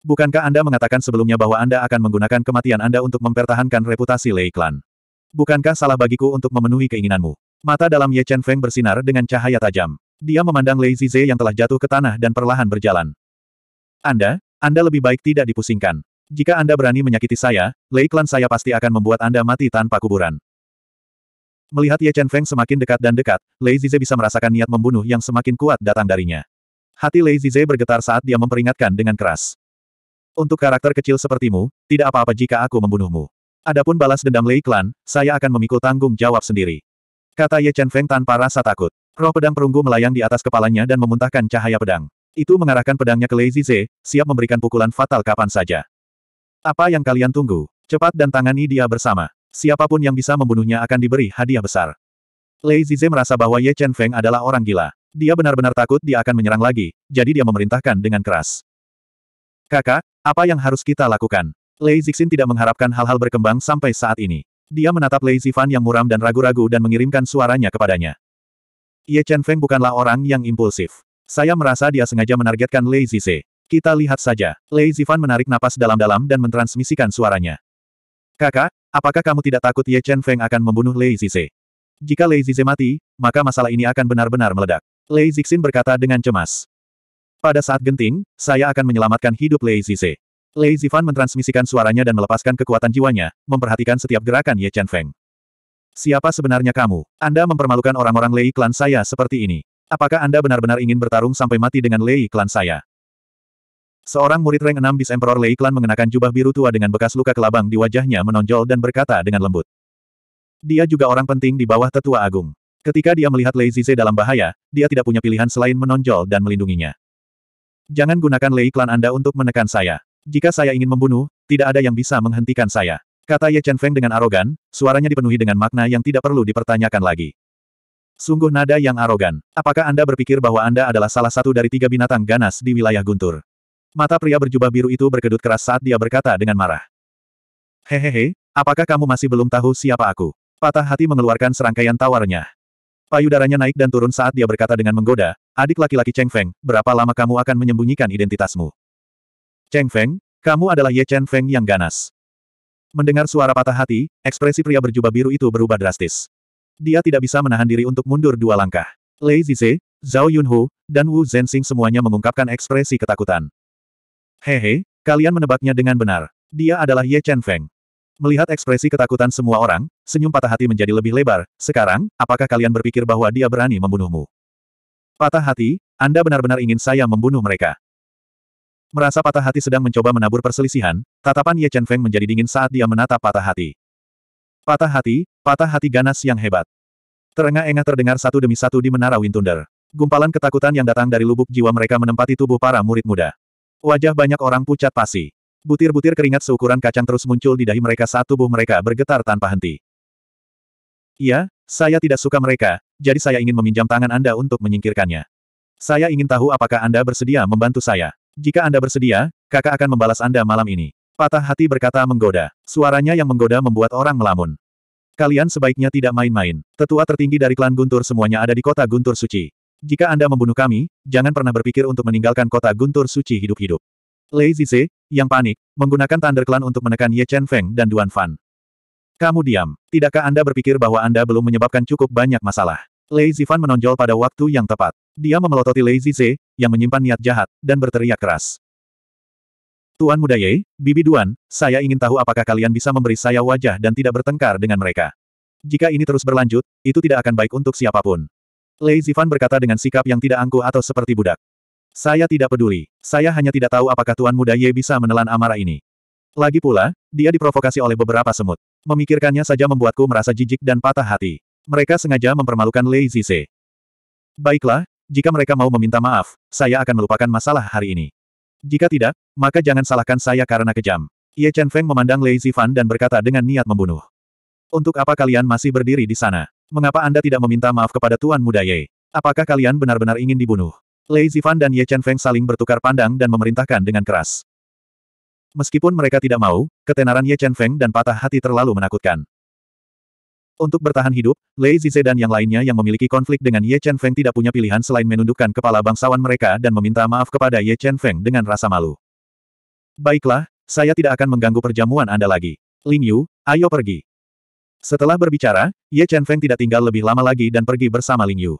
Bukankah Anda mengatakan sebelumnya bahwa Anda akan menggunakan kematian Anda untuk mempertahankan reputasi Lei Clan? Bukankah salah bagiku untuk memenuhi keinginanmu? Mata dalam Ye Chen Feng bersinar dengan cahaya tajam. Dia memandang Lei Zize yang telah jatuh ke tanah dan perlahan berjalan. Anda, Anda lebih baik tidak dipusingkan. Jika Anda berani menyakiti saya, Lei klan saya pasti akan membuat Anda mati tanpa kuburan. Melihat Ye Chen Feng semakin dekat dan dekat, Lei Zize bisa merasakan niat membunuh yang semakin kuat datang darinya. Hati Lei Zize bergetar saat dia memperingatkan dengan keras. Untuk karakter kecil sepertimu, tidak apa-apa jika aku membunuhmu. Adapun balas dendam Lei Klan, saya akan memikul tanggung jawab sendiri. Kata Ye Chen Feng tanpa rasa takut. Roh pedang perunggu melayang di atas kepalanya dan memuntahkan cahaya pedang. Itu mengarahkan pedangnya ke Lei Zize, siap memberikan pukulan fatal kapan saja. Apa yang kalian tunggu? Cepat dan tangani dia bersama. Siapapun yang bisa membunuhnya akan diberi hadiah besar. Lei Zize merasa bahwa Ye Chen Feng adalah orang gila. Dia benar-benar takut dia akan menyerang lagi, jadi dia memerintahkan dengan keras. Kakak, apa yang harus kita lakukan? Lei Zixin tidak mengharapkan hal-hal berkembang sampai saat ini. Dia menatap Lei Zifan yang muram dan ragu-ragu dan mengirimkan suaranya kepadanya. Ye Chen Feng bukanlah orang yang impulsif. Saya merasa dia sengaja menargetkan Lei Zize. Kita lihat saja. Lei Zifan menarik napas dalam-dalam dan mentransmisikan suaranya. Kakak, apakah kamu tidak takut Ye Chen Feng akan membunuh Lei Zize? Jika Lei Zize mati, maka masalah ini akan benar-benar meledak. Lei Zixin berkata dengan cemas. Pada saat genting, saya akan menyelamatkan hidup Lei Zize. Lei Zifan mentransmisikan suaranya dan melepaskan kekuatan jiwanya, memperhatikan setiap gerakan Ye Chen Feng. Siapa sebenarnya kamu? Anda mempermalukan orang-orang Lei klan saya seperti ini. Apakah Anda benar-benar ingin bertarung sampai mati dengan Lei klan saya? Seorang murid reng enam bis Emperor Lei klan mengenakan jubah biru tua dengan bekas luka kelabang di wajahnya menonjol dan berkata dengan lembut. Dia juga orang penting di bawah tetua agung. Ketika dia melihat Lei Zize dalam bahaya, dia tidak punya pilihan selain menonjol dan melindunginya. Jangan gunakan Lei klan Anda untuk menekan saya. Jika saya ingin membunuh, tidak ada yang bisa menghentikan saya. Kata Ye Chen Feng dengan arogan, suaranya dipenuhi dengan makna yang tidak perlu dipertanyakan lagi. Sungguh nada yang arogan. Apakah Anda berpikir bahwa Anda adalah salah satu dari tiga binatang ganas di wilayah Guntur? Mata pria berjubah biru itu berkedut keras saat dia berkata dengan marah. Hehehe, apakah kamu masih belum tahu siapa aku? Patah hati mengeluarkan serangkaian tawarnya. Payudaranya naik dan turun saat dia berkata dengan menggoda, adik laki-laki Cheng Feng, berapa lama kamu akan menyembunyikan identitasmu? Cheng Feng, kamu adalah Ye Chen Feng yang ganas. Mendengar suara patah hati, ekspresi pria berjubah biru itu berubah drastis. Dia tidak bisa menahan diri untuk mundur dua langkah. Lei Zize, Zhao Yunhu, dan Wu Zhenxing semuanya mengungkapkan ekspresi ketakutan. Hehe, kalian menebaknya dengan benar. Dia adalah Ye Chen Feng. Melihat ekspresi ketakutan semua orang, senyum patah hati menjadi lebih lebar. Sekarang, apakah kalian berpikir bahwa dia berani membunuhmu? Patah hati, Anda benar-benar ingin saya membunuh mereka. Merasa patah hati sedang mencoba menabur perselisihan, tatapan Ye Chen Feng menjadi dingin saat dia menatap patah hati. Patah hati, patah hati ganas yang hebat. Terengah-engah terdengar satu demi satu di Menara Wind Thunder. Gumpalan ketakutan yang datang dari lubuk jiwa mereka menempati tubuh para murid muda. Wajah banyak orang pucat pasi. Butir-butir keringat seukuran kacang terus muncul di dahi mereka saat tubuh mereka bergetar tanpa henti. Iya, saya tidak suka mereka, jadi saya ingin meminjam tangan Anda untuk menyingkirkannya. Saya ingin tahu apakah Anda bersedia membantu saya. Jika Anda bersedia, kakak akan membalas Anda malam ini. Patah hati berkata menggoda. Suaranya yang menggoda membuat orang melamun. Kalian sebaiknya tidak main-main. Tetua tertinggi dari klan Guntur semuanya ada di kota Guntur Suci. Jika Anda membunuh kami, jangan pernah berpikir untuk meninggalkan kota Guntur Suci hidup-hidup. Lei Zize, yang panik, menggunakan tanda Klan untuk menekan Ye Chen Feng dan Duan Fan. Kamu diam. Tidakkah Anda berpikir bahwa Anda belum menyebabkan cukup banyak masalah? Lei Zifan menonjol pada waktu yang tepat. Dia memelototi Lei Zize, yang menyimpan niat jahat, dan berteriak keras. Tuan Muda Ye, Bibi Duan, saya ingin tahu apakah kalian bisa memberi saya wajah dan tidak bertengkar dengan mereka. Jika ini terus berlanjut, itu tidak akan baik untuk siapapun. Lei Zifan berkata dengan sikap yang tidak angkuh atau seperti budak. Saya tidak peduli. Saya hanya tidak tahu apakah Tuan Muda Ye bisa menelan amarah ini. Lagi pula, dia diprovokasi oleh beberapa semut. Memikirkannya saja membuatku merasa jijik dan patah hati. Mereka sengaja mempermalukan Lei Zize. Baiklah, jika mereka mau meminta maaf, saya akan melupakan masalah hari ini. Jika tidak, maka jangan salahkan saya karena kejam. Ye Chen Feng memandang Lei Zifan dan berkata dengan niat membunuh. Untuk apa kalian masih berdiri di sana? Mengapa Anda tidak meminta maaf kepada Tuan Muda Ye? Apakah kalian benar-benar ingin dibunuh? Lei Zifan dan Ye Chen Feng saling bertukar pandang dan memerintahkan dengan keras. Meskipun mereka tidak mau, ketenaran Ye Chen Feng dan patah hati terlalu menakutkan. Untuk bertahan hidup, Lei Zize dan yang lainnya yang memiliki konflik dengan Ye Chen Feng tidak punya pilihan selain menundukkan kepala bangsawan mereka dan meminta maaf kepada Ye Chen Feng dengan rasa malu. Baiklah, saya tidak akan mengganggu perjamuan Anda lagi. Ling Yu, ayo pergi. Setelah berbicara, Ye Chen Feng tidak tinggal lebih lama lagi dan pergi bersama Ling Yu.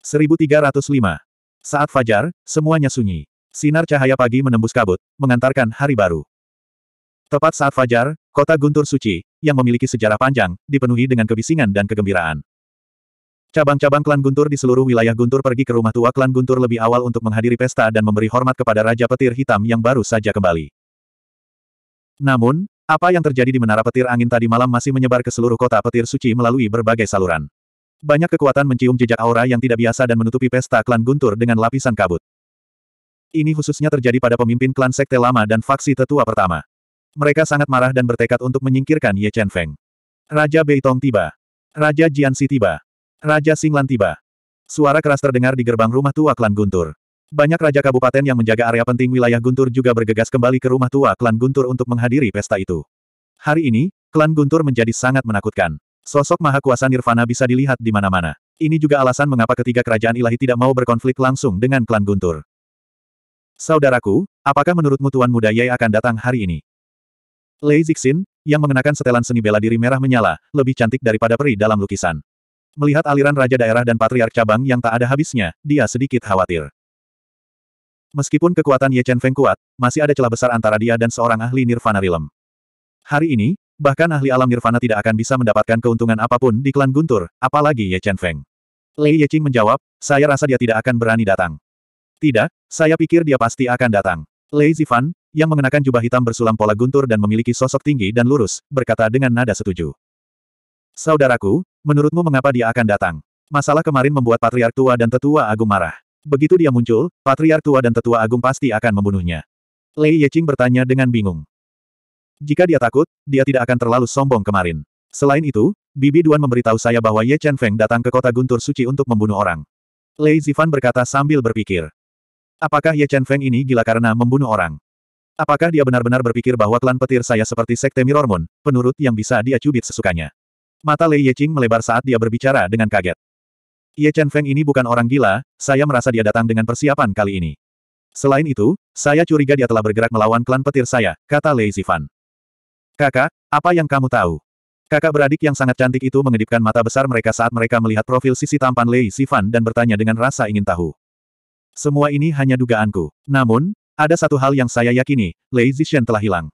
1305. Saat fajar, semuanya sunyi. Sinar cahaya pagi menembus kabut, mengantarkan hari baru. Tepat saat fajar, Kota Guntur Suci, yang memiliki sejarah panjang, dipenuhi dengan kebisingan dan kegembiraan. Cabang-cabang klan Guntur di seluruh wilayah Guntur pergi ke rumah tua klan Guntur lebih awal untuk menghadiri pesta dan memberi hormat kepada Raja Petir Hitam yang baru saja kembali. Namun, apa yang terjadi di Menara Petir Angin tadi malam masih menyebar ke seluruh kota Petir Suci melalui berbagai saluran. Banyak kekuatan mencium jejak aura yang tidak biasa dan menutupi pesta klan Guntur dengan lapisan kabut. Ini khususnya terjadi pada pemimpin klan Sekte Lama dan faksi tetua pertama. Mereka sangat marah dan bertekad untuk menyingkirkan Ye Chen Feng. Raja Beitong tiba. Raja Si tiba. Raja Singlan tiba. Suara keras terdengar di gerbang rumah tua klan Guntur. Banyak raja kabupaten yang menjaga area penting wilayah Guntur juga bergegas kembali ke rumah tua klan Guntur untuk menghadiri pesta itu. Hari ini, klan Guntur menjadi sangat menakutkan. Sosok maha kuasa Nirvana bisa dilihat di mana-mana. Ini juga alasan mengapa ketiga kerajaan ilahi tidak mau berkonflik langsung dengan klan Guntur. Saudaraku, apakah menurutmu Tuan Muda Yai akan datang hari ini? Lei Zixin, yang mengenakan setelan seni bela diri merah menyala, lebih cantik daripada peri dalam lukisan. Melihat aliran raja daerah dan patriark cabang yang tak ada habisnya, dia sedikit khawatir. Meskipun kekuatan Ye Chen Feng kuat, masih ada celah besar antara dia dan seorang ahli Nirvana Realm. Hari ini, bahkan ahli alam Nirvana tidak akan bisa mendapatkan keuntungan apapun di klan Guntur, apalagi Ye Chen Feng. Lei Yeching menjawab, saya rasa dia tidak akan berani datang. Tidak, saya pikir dia pasti akan datang. Lei Zifan, yang mengenakan jubah hitam bersulam pola guntur dan memiliki sosok tinggi dan lurus, berkata dengan nada setuju. Saudaraku, menurutmu mengapa dia akan datang? Masalah kemarin membuat Patriark Tua dan Tetua Agung marah. Begitu dia muncul, Patriark Tua dan Tetua Agung pasti akan membunuhnya. Lei Yeching bertanya dengan bingung. Jika dia takut, dia tidak akan terlalu sombong kemarin. Selain itu, Bibi Duan memberitahu saya bahwa Ye Chen Feng datang ke kota Guntur Suci untuk membunuh orang. Lei Zifan berkata sambil berpikir. Apakah Ye Chen Feng ini gila karena membunuh orang? Apakah dia benar-benar berpikir bahwa klan petir saya seperti sekte Mirror Moon, penurut yang bisa dia cubit sesukanya? Mata Lei Yeching melebar saat dia berbicara dengan kaget. Ye Chen Feng ini bukan orang gila, saya merasa dia datang dengan persiapan kali ini. Selain itu, saya curiga dia telah bergerak melawan klan petir saya, kata Lei Zifan. Kakak, apa yang kamu tahu? Kakak beradik yang sangat cantik itu mengedipkan mata besar mereka saat mereka melihat profil sisi tampan Lei Zifan dan bertanya dengan rasa ingin tahu. Semua ini hanya dugaanku. Namun, ada satu hal yang saya yakini, Lei Zixian telah hilang.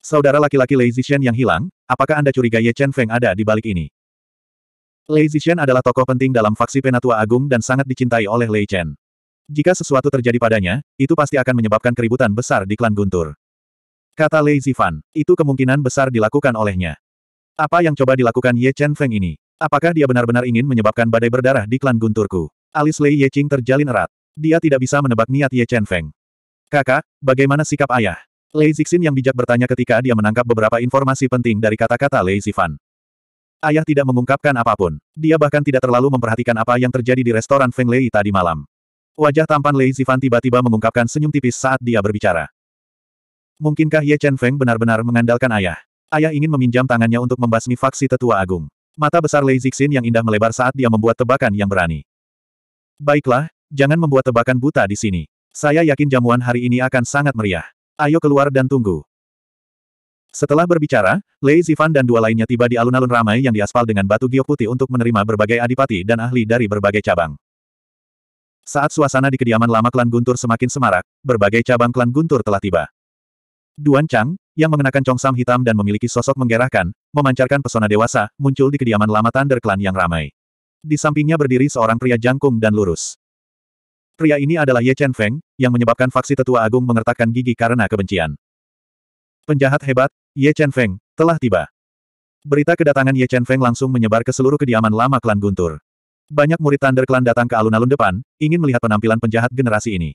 Saudara laki-laki Lei Zixian yang hilang, apakah Anda curiga Ye Chen Feng ada di balik ini? Lei Zixian adalah tokoh penting dalam faksi Penatua Agung dan sangat dicintai oleh Lei Chen. Jika sesuatu terjadi padanya, itu pasti akan menyebabkan keributan besar di klan Guntur. Kata Lei Zifan, itu kemungkinan besar dilakukan olehnya. Apa yang coba dilakukan Ye Chen Feng ini? Apakah dia benar-benar ingin menyebabkan badai berdarah di klan Gunturku? Alis Lei Ye Qing terjalin erat. Dia tidak bisa menebak niat Ye Chen Feng. Kakak, bagaimana sikap ayah? Lei Zixin yang bijak bertanya ketika dia menangkap beberapa informasi penting dari kata-kata Lei Zifan. Ayah tidak mengungkapkan apapun. Dia bahkan tidak terlalu memperhatikan apa yang terjadi di restoran Feng Lei tadi malam. Wajah tampan Lei Zifan tiba-tiba mengungkapkan senyum tipis saat dia berbicara. Mungkinkah Ye Chen Feng benar-benar mengandalkan ayah? Ayah ingin meminjam tangannya untuk membasmi faksi tetua agung. Mata besar Lei Zixin yang indah melebar saat dia membuat tebakan yang berani. Baiklah, jangan membuat tebakan buta di sini. Saya yakin jamuan hari ini akan sangat meriah. Ayo keluar dan tunggu. Setelah berbicara, Lei Zifan dan dua lainnya tiba di alun-alun ramai yang diaspal dengan batu giok putih untuk menerima berbagai adipati dan ahli dari berbagai cabang. Saat suasana di kediaman lama klan Guntur semakin semarak, berbagai cabang klan Guntur telah tiba. Duan Chang, yang mengenakan congsam hitam dan memiliki sosok menggerahkan, memancarkan pesona dewasa, muncul di kediaman lama Thunder Clan yang ramai. Di sampingnya berdiri seorang pria jangkung dan lurus. Pria ini adalah Ye Chen Feng, yang menyebabkan faksi tetua agung mengertakkan gigi karena kebencian. Penjahat hebat, Ye Chen Feng, telah tiba. Berita kedatangan Ye Chen Feng langsung menyebar ke seluruh kediaman lama klan Guntur. Banyak murid Thunder Clan datang ke alun-alun depan, ingin melihat penampilan penjahat generasi ini.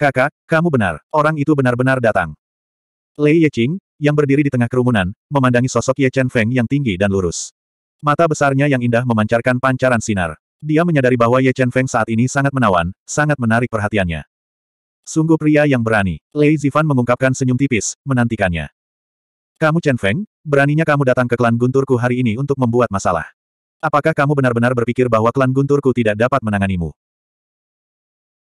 Kakak, kamu benar, orang itu benar-benar datang. Lei Ye Yeching, yang berdiri di tengah kerumunan, memandangi sosok Ye Chen Feng yang tinggi dan lurus. Mata besarnya yang indah memancarkan pancaran sinar. Dia menyadari bahwa Ye Chen Feng saat ini sangat menawan, sangat menarik perhatiannya. Sungguh pria yang berani. Lei Zifan mengungkapkan senyum tipis, menantikannya. Kamu Chen Feng, beraninya kamu datang ke klan Gunturku hari ini untuk membuat masalah. Apakah kamu benar-benar berpikir bahwa klan Gunturku tidak dapat menanganimu?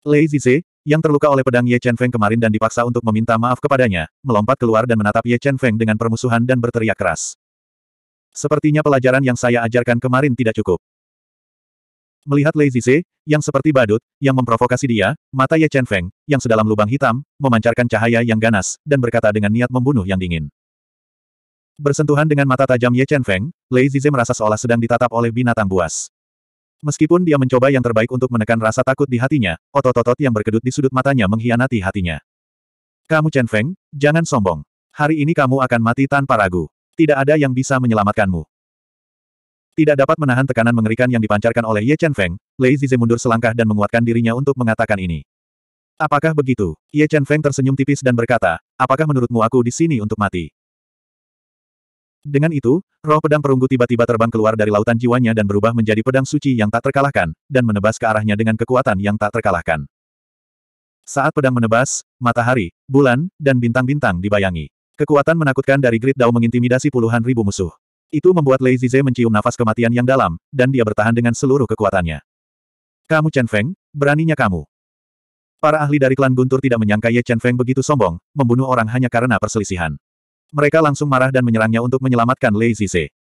Lei Zize, yang terluka oleh pedang Ye Chen Feng kemarin dan dipaksa untuk meminta maaf kepadanya, melompat keluar dan menatap Ye Chen Feng dengan permusuhan dan berteriak keras. Sepertinya pelajaran yang saya ajarkan kemarin tidak cukup. Melihat Lei Zize yang seperti badut, yang memprovokasi dia, mata Ye Chen Feng, yang sedalam lubang hitam, memancarkan cahaya yang ganas, dan berkata dengan niat membunuh yang dingin. Bersentuhan dengan mata tajam Ye Chen Feng, Lei Zize merasa seolah sedang ditatap oleh binatang buas. Meskipun dia mencoba yang terbaik untuk menekan rasa takut di hatinya, otot-otot yang berkedut di sudut matanya mengkhianati hatinya. Kamu Chen Feng, jangan sombong. Hari ini kamu akan mati tanpa ragu. Tidak ada yang bisa menyelamatkanmu. Tidak dapat menahan tekanan mengerikan yang dipancarkan oleh Ye Chen Feng, Lei Zize mundur selangkah dan menguatkan dirinya untuk mengatakan ini. Apakah begitu? Ye Chen Feng tersenyum tipis dan berkata, apakah menurutmu aku di sini untuk mati? Dengan itu, roh pedang perunggu tiba-tiba terbang keluar dari lautan jiwanya dan berubah menjadi pedang suci yang tak terkalahkan, dan menebas ke arahnya dengan kekuatan yang tak terkalahkan. Saat pedang menebas, matahari, bulan, dan bintang-bintang dibayangi. Kekuatan menakutkan dari Grid Dao mengintimidasi puluhan ribu musuh. Itu membuat Lei Zize mencium nafas kematian yang dalam, dan dia bertahan dengan seluruh kekuatannya. Kamu Chen Feng, beraninya kamu. Para ahli dari klan Guntur tidak menyangka Ye Chen Feng begitu sombong, membunuh orang hanya karena perselisihan. Mereka langsung marah dan menyerangnya untuk menyelamatkan Lei Zize.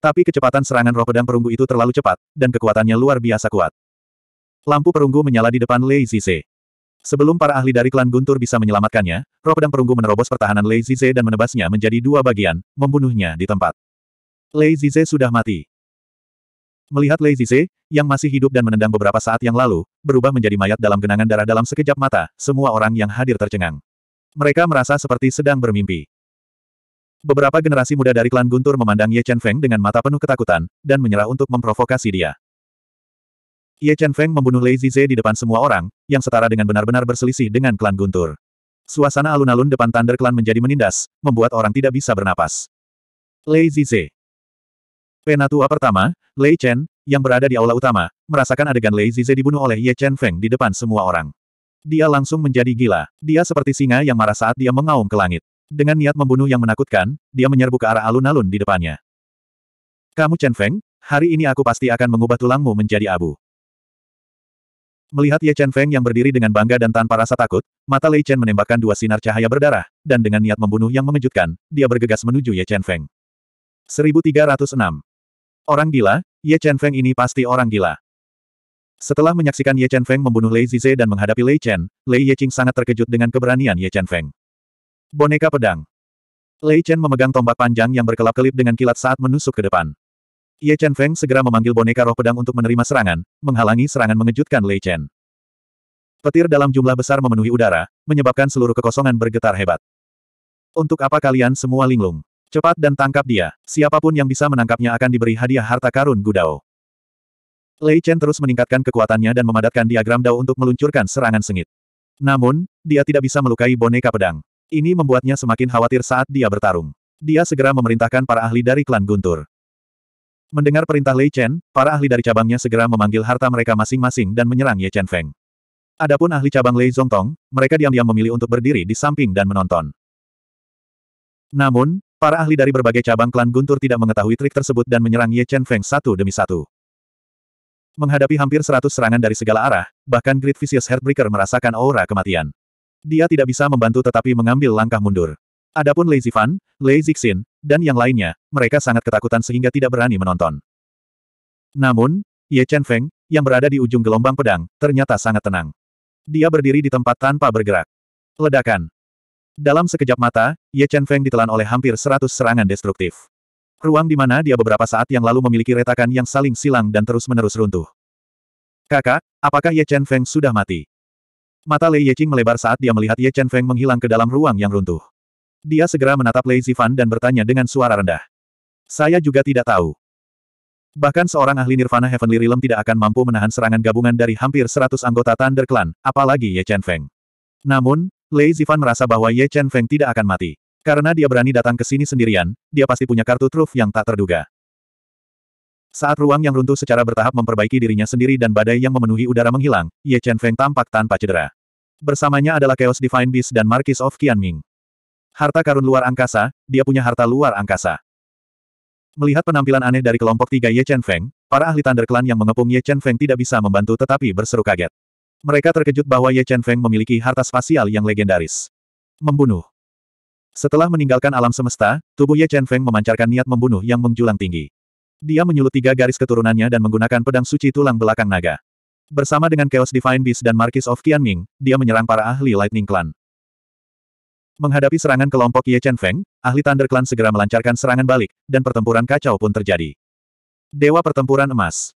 Tapi kecepatan serangan roh pedang perunggu itu terlalu cepat, dan kekuatannya luar biasa kuat. Lampu perunggu menyala di depan Lei Zize. Sebelum para ahli dari klan Guntur bisa menyelamatkannya, roh pedang perunggu menerobos pertahanan Lei Zize dan menebasnya menjadi dua bagian, membunuhnya di tempat. Lei Zize sudah mati. Melihat Lei Zize, yang masih hidup dan menendang beberapa saat yang lalu, berubah menjadi mayat dalam genangan darah dalam sekejap mata, semua orang yang hadir tercengang. Mereka merasa seperti sedang bermimpi. Beberapa generasi muda dari klan Guntur memandang Ye Chen Feng dengan mata penuh ketakutan, dan menyerah untuk memprovokasi dia. Ye Chen Feng membunuh Lei Zize di depan semua orang, yang setara dengan benar-benar berselisih dengan klan Guntur. Suasana alun-alun depan Thunder Clan menjadi menindas, membuat orang tidak bisa bernapas. Lei Zize. Penatua pertama, Lei Chen, yang berada di aula utama, merasakan adegan Lei Zize dibunuh oleh Ye Chen Feng di depan semua orang. Dia langsung menjadi gila. Dia seperti singa yang marah saat dia mengaum ke langit. Dengan niat membunuh yang menakutkan, dia menyerbu ke arah alun-alun di depannya. Kamu Chen Feng, hari ini aku pasti akan mengubah tulangmu menjadi abu. Melihat Ye Chen Feng yang berdiri dengan bangga dan tanpa rasa takut, mata Lei Chen menembakkan dua sinar cahaya berdarah, dan dengan niat membunuh yang mengejutkan, dia bergegas menuju Ye Chen Feng. 1306 Orang gila, Ye Chen Feng ini pasti orang gila. Setelah menyaksikan Ye Chen Feng membunuh Lei Zize dan menghadapi Lei Chen, Lei Ye Qing sangat terkejut dengan keberanian Ye Chen Feng. Boneka pedang. Lei Chen memegang tombak panjang yang berkelap-kelip dengan kilat saat menusuk ke depan. Ye Chen Feng segera memanggil boneka roh pedang untuk menerima serangan, menghalangi serangan mengejutkan Lei Chen. Petir dalam jumlah besar memenuhi udara, menyebabkan seluruh kekosongan bergetar hebat. Untuk apa kalian semua linglung? Cepat dan tangkap dia. Siapapun yang bisa menangkapnya akan diberi hadiah harta karun Gudao. Lei Chen terus meningkatkan kekuatannya dan memadatkan diagram Dao untuk meluncurkan serangan sengit. Namun, dia tidak bisa melukai boneka pedang. Ini membuatnya semakin khawatir saat dia bertarung. Dia segera memerintahkan para ahli dari klan Guntur. Mendengar perintah Lei Chen, para ahli dari cabangnya segera memanggil harta mereka masing-masing dan menyerang Ye Chen Feng. Adapun ahli cabang Lei Zongtong, mereka diam-diam memilih untuk berdiri di samping dan menonton. Namun, Para ahli dari berbagai cabang klan Guntur tidak mengetahui trik tersebut dan menyerang Ye Chen Feng satu demi satu. Menghadapi hampir seratus serangan dari segala arah, bahkan Great Vicious Heartbreaker merasakan aura kematian. Dia tidak bisa membantu tetapi mengambil langkah mundur. Adapun Lei Zifan, Lei Zixin, dan yang lainnya, mereka sangat ketakutan sehingga tidak berani menonton. Namun, Ye Chen Feng, yang berada di ujung gelombang pedang, ternyata sangat tenang. Dia berdiri di tempat tanpa bergerak. Ledakan. Dalam sekejap mata, Ye Chen Feng ditelan oleh hampir seratus serangan destruktif. Ruang di mana dia beberapa saat yang lalu memiliki retakan yang saling silang dan terus-menerus runtuh. Kakak, apakah Ye Chen Feng sudah mati? Mata Lei Ye Qing melebar saat dia melihat Ye Chen Feng menghilang ke dalam ruang yang runtuh. Dia segera menatap Lei Zifan dan bertanya dengan suara rendah. Saya juga tidak tahu. Bahkan seorang ahli Nirvana Heavenly Realm tidak akan mampu menahan serangan gabungan dari hampir seratus anggota Thunder Clan, apalagi Ye Chen Feng. Namun, Lei Zifan merasa bahwa Ye Chen Feng tidak akan mati. Karena dia berani datang ke sini sendirian, dia pasti punya kartu truf yang tak terduga. Saat ruang yang runtuh secara bertahap memperbaiki dirinya sendiri dan badai yang memenuhi udara menghilang, Ye Chen Feng tampak tanpa cedera. Bersamanya adalah Chaos Divine Beast dan Marquis of Qianming. Harta karun luar angkasa, dia punya harta luar angkasa. Melihat penampilan aneh dari kelompok tiga Ye Chen Feng, para ahli Thunder Clan yang mengepung Ye Chen Feng tidak bisa membantu tetapi berseru kaget. Mereka terkejut bahwa Ye Chen Feng memiliki harta spasial yang legendaris. Membunuh. Setelah meninggalkan alam semesta, tubuh Ye Chen Feng memancarkan niat membunuh yang menjulang tinggi. Dia menyulut tiga garis keturunannya dan menggunakan pedang suci tulang belakang naga. Bersama dengan Chaos Divine Beast dan Marquis of Qianming, dia menyerang para ahli Lightning Clan. Menghadapi serangan kelompok Ye Chen Feng, ahli Thunder Clan segera melancarkan serangan balik, dan pertempuran kacau pun terjadi. Dewa Pertempuran Emas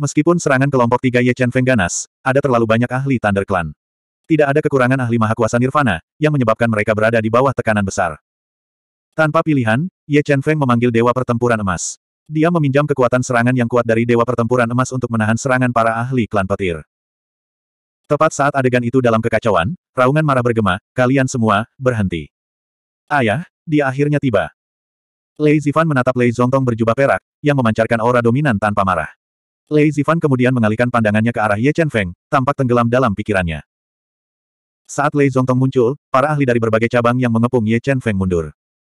Meskipun serangan kelompok tiga Ye Chen Feng ganas, ada terlalu banyak ahli Thunder Clan. Tidak ada kekurangan ahli maha kuasa Nirvana, yang menyebabkan mereka berada di bawah tekanan besar. Tanpa pilihan, Ye Chen Feng memanggil Dewa Pertempuran Emas. Dia meminjam kekuatan serangan yang kuat dari Dewa Pertempuran Emas untuk menahan serangan para ahli klan petir. Tepat saat adegan itu dalam kekacauan, raungan marah bergema, kalian semua, berhenti. Ayah, dia akhirnya tiba. Lei Zifan menatap Lei Zongtong berjubah perak, yang memancarkan aura dominan tanpa marah. Lei Zifan kemudian mengalihkan pandangannya ke arah Ye Chen Feng, tampak tenggelam dalam pikirannya. Saat Lei Zongtong muncul, para ahli dari berbagai cabang yang mengepung Ye Chen Feng mundur.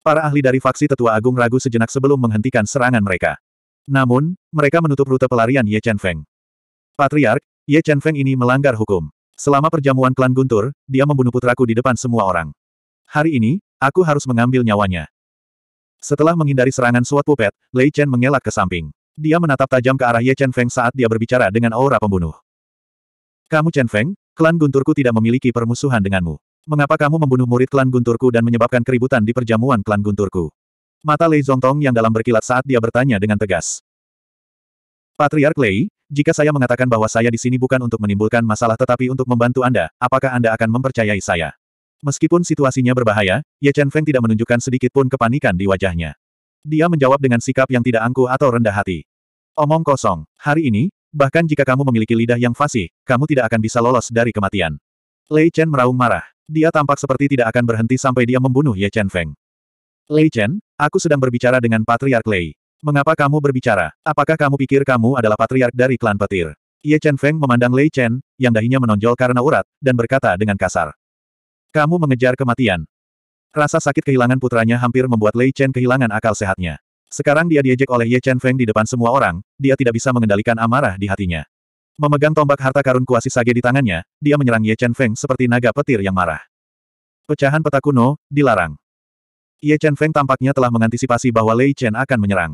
Para ahli dari faksi tetua agung ragu sejenak sebelum menghentikan serangan mereka. Namun, mereka menutup rute pelarian Ye Chen Feng. Patriark, Ye Chen Feng ini melanggar hukum. Selama perjamuan klan Guntur, dia membunuh putraku di depan semua orang. Hari ini, aku harus mengambil nyawanya. Setelah menghindari serangan suat pupet, Lei Chen mengelak ke samping. Dia menatap tajam ke arah Ye Chen Feng saat dia berbicara dengan aura pembunuh. Kamu Chen Feng, klan Gunturku tidak memiliki permusuhan denganmu. Mengapa kamu membunuh murid klan Gunturku dan menyebabkan keributan di perjamuan klan Gunturku? Mata Lei Zongtong yang dalam berkilat saat dia bertanya dengan tegas. Patriark Lei, jika saya mengatakan bahwa saya di sini bukan untuk menimbulkan masalah tetapi untuk membantu Anda, apakah Anda akan mempercayai saya? Meskipun situasinya berbahaya, Ye Chen Feng tidak menunjukkan sedikit pun kepanikan di wajahnya. Dia menjawab dengan sikap yang tidak angkuh atau rendah hati. Omong kosong. Hari ini, bahkan jika kamu memiliki lidah yang fasih, kamu tidak akan bisa lolos dari kematian. Lei Chen meraung marah. Dia tampak seperti tidak akan berhenti sampai dia membunuh Ye Chen Feng. Lei Chen, aku sedang berbicara dengan Patriark Lei. Mengapa kamu berbicara? Apakah kamu pikir kamu adalah patriark dari klan petir? Ye Chen Feng memandang Lei Chen, yang dahinya menonjol karena urat, dan berkata dengan kasar. Kamu mengejar kematian. Rasa sakit kehilangan putranya hampir membuat Lei Chen kehilangan akal sehatnya. Sekarang dia diejek oleh Ye Chen Feng di depan semua orang, dia tidak bisa mengendalikan amarah di hatinya. Memegang tombak harta karun kuasi sage di tangannya, dia menyerang Ye Chen Feng seperti naga petir yang marah. Pecahan peta kuno, dilarang. Ye Chen Feng tampaknya telah mengantisipasi bahwa Lei Chen akan menyerang.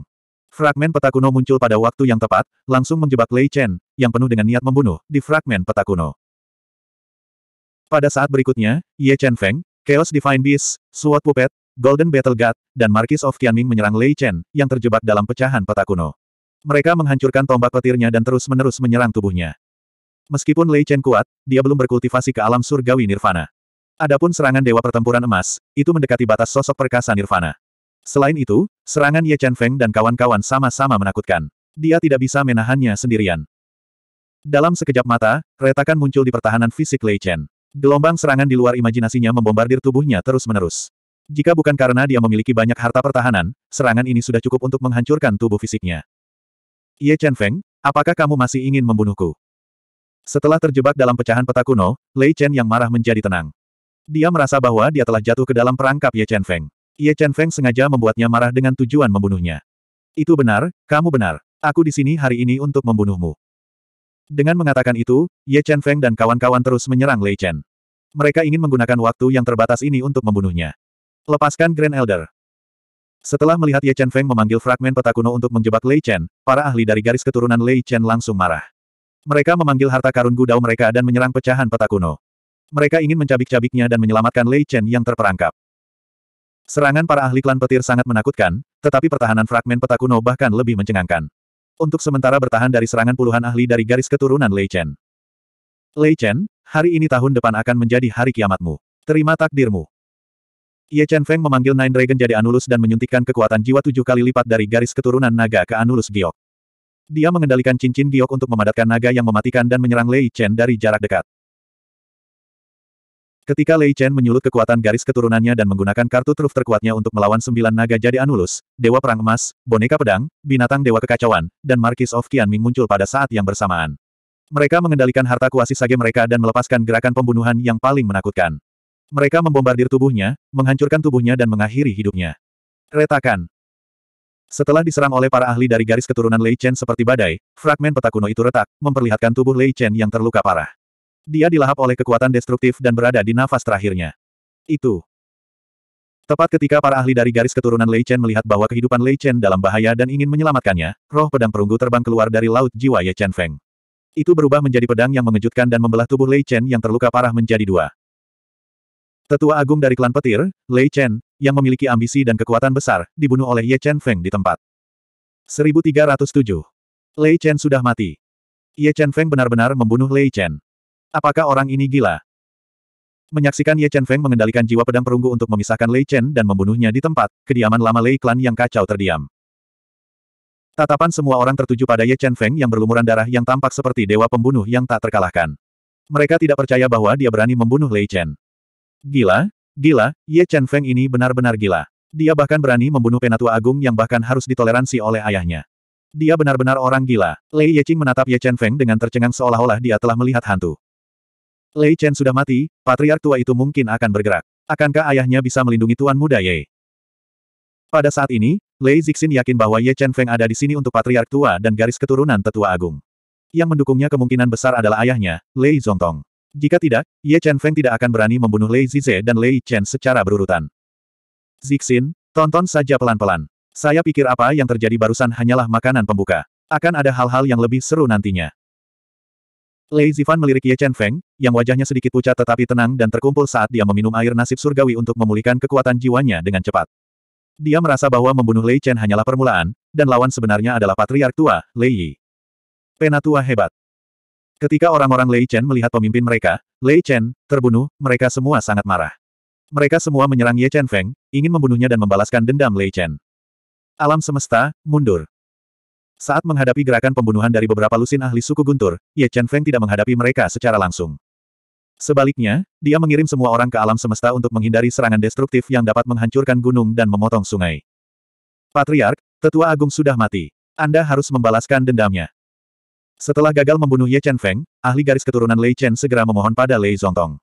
Fragmen peta kuno muncul pada waktu yang tepat, langsung menjebak Lei Chen, yang penuh dengan niat membunuh, di fragmen peta kuno. Pada saat berikutnya, Ye Chen Feng, Chaos Divine Beast, Sword Puppet, Golden Battle God, dan Marquis of Qianming menyerang Lei Chen, yang terjebak dalam pecahan peta kuno. Mereka menghancurkan tombak petirnya dan terus-menerus menyerang tubuhnya. Meskipun Lei Chen kuat, dia belum berkultivasi ke alam surgawi nirvana. Adapun serangan Dewa Pertempuran Emas, itu mendekati batas sosok perkasa nirvana. Selain itu, serangan Ye Chen Feng dan kawan-kawan sama-sama menakutkan. Dia tidak bisa menahannya sendirian. Dalam sekejap mata, retakan muncul di pertahanan fisik Lei Chen. Gelombang serangan di luar imajinasinya membombardir tubuhnya terus-menerus. Jika bukan karena dia memiliki banyak harta pertahanan, serangan ini sudah cukup untuk menghancurkan tubuh fisiknya. Ye Chen Feng, apakah kamu masih ingin membunuhku? Setelah terjebak dalam pecahan peta kuno, Lei Chen yang marah menjadi tenang. Dia merasa bahwa dia telah jatuh ke dalam perangkap Ye Chen Feng. Ye Chen Feng sengaja membuatnya marah dengan tujuan membunuhnya. Itu benar, kamu benar. Aku di sini hari ini untuk membunuhmu. Dengan mengatakan itu, Ye Chen Feng dan kawan-kawan terus menyerang Lei Chen. Mereka ingin menggunakan waktu yang terbatas ini untuk membunuhnya. Lepaskan Grand Elder. Setelah melihat Ye Chen Feng memanggil fragmen peta kuno untuk menjebak Lei Chen, para ahli dari garis keturunan Lei Chen langsung marah. Mereka memanggil harta karun gudau mereka dan menyerang pecahan peta kuno. Mereka ingin mencabik-cabiknya dan menyelamatkan Lei Chen yang terperangkap. Serangan para ahli klan petir sangat menakutkan, tetapi pertahanan fragmen peta kuno bahkan lebih mencengangkan untuk sementara bertahan dari serangan puluhan ahli dari garis keturunan Lei Chen. Lei Chen, hari ini tahun depan akan menjadi hari kiamatmu. Terima takdirmu. Ye Chen Feng memanggil Nine Dragon jadi Anulus dan menyuntikkan kekuatan jiwa tujuh kali lipat dari garis keturunan naga ke Anulus Giok. Dia mengendalikan cincin giok untuk memadatkan naga yang mematikan dan menyerang Lei Chen dari jarak dekat. Ketika Lei Chen menyulut kekuatan garis keturunannya dan menggunakan kartu truf terkuatnya untuk melawan sembilan naga jadi Anulus, Dewa Perang Emas, Boneka Pedang, Binatang Dewa Kekacauan, dan Markis of Qianming muncul pada saat yang bersamaan. Mereka mengendalikan harta kuasi sage mereka dan melepaskan gerakan pembunuhan yang paling menakutkan. Mereka membombardir tubuhnya, menghancurkan tubuhnya dan mengakhiri hidupnya. Retakan. Setelah diserang oleh para ahli dari garis keturunan Lei Chen seperti badai, fragmen peta kuno itu retak, memperlihatkan tubuh Lei Chen yang terluka parah. Dia dilahap oleh kekuatan destruktif dan berada di nafas terakhirnya. Itu. Tepat ketika para ahli dari garis keturunan Lei Chen melihat bahwa kehidupan Lei Chen dalam bahaya dan ingin menyelamatkannya, roh pedang perunggu terbang keluar dari laut jiwa Ye Chen Feng. Itu berubah menjadi pedang yang mengejutkan dan membelah tubuh Lei Chen yang terluka parah menjadi dua. Tetua agung dari klan petir, Lei Chen, yang memiliki ambisi dan kekuatan besar, dibunuh oleh Ye Chen Feng di tempat. 1307. Lei Chen sudah mati. Ye Chen Feng benar-benar membunuh Lei Chen. Apakah orang ini gila? Menyaksikan Ye Chen Feng mengendalikan jiwa pedang perunggu untuk memisahkan Lei Chen dan membunuhnya di tempat, kediaman lama Lei Klan yang kacau terdiam. Tatapan semua orang tertuju pada Ye Chen Feng yang berlumuran darah yang tampak seperti dewa pembunuh yang tak terkalahkan. Mereka tidak percaya bahwa dia berani membunuh Lei Chen. Gila, gila, Ye Chen Feng ini benar-benar gila. Dia bahkan berani membunuh penatua agung yang bahkan harus ditoleransi oleh ayahnya. Dia benar-benar orang gila. Lei Yeching menatap Ye Chen Feng dengan tercengang seolah-olah dia telah melihat hantu. Lei Chen sudah mati, patriark tua itu mungkin akan bergerak. Akankah ayahnya bisa melindungi tuan muda Ye? Pada saat ini, Lei Zixin yakin bahwa Ye Chen Feng ada di sini untuk patriark tua dan garis keturunan tetua agung. Yang mendukungnya kemungkinan besar adalah ayahnya, Lei Zongtong. Jika tidak, Ye Chen Feng tidak akan berani membunuh Lei Zize dan Lei Chen secara berurutan. Zixin, tonton saja pelan-pelan. Saya pikir apa yang terjadi barusan hanyalah makanan pembuka. Akan ada hal-hal yang lebih seru nantinya. Lei Zifan melirik Ye Chen Feng, yang wajahnya sedikit pucat tetapi tenang dan terkumpul saat dia meminum air nasib surgawi untuk memulihkan kekuatan jiwanya dengan cepat. Dia merasa bahwa membunuh Lei Chen hanyalah permulaan, dan lawan sebenarnya adalah patriark tua, Lei Yi. Penatua hebat. Ketika orang-orang Lei Chen melihat pemimpin mereka, Lei Chen, terbunuh, mereka semua sangat marah. Mereka semua menyerang Ye Chen Feng, ingin membunuhnya dan membalaskan dendam Lei Chen. Alam semesta, mundur. Saat menghadapi gerakan pembunuhan dari beberapa lusin ahli suku Guntur, Ye Chen Feng tidak menghadapi mereka secara langsung. Sebaliknya, dia mengirim semua orang ke alam semesta untuk menghindari serangan destruktif yang dapat menghancurkan gunung dan memotong sungai. Patriark, tetua agung sudah mati. Anda harus membalaskan dendamnya. Setelah gagal membunuh Ye Chen Feng, ahli garis keturunan Lei Chen segera memohon pada Lei Zongtong.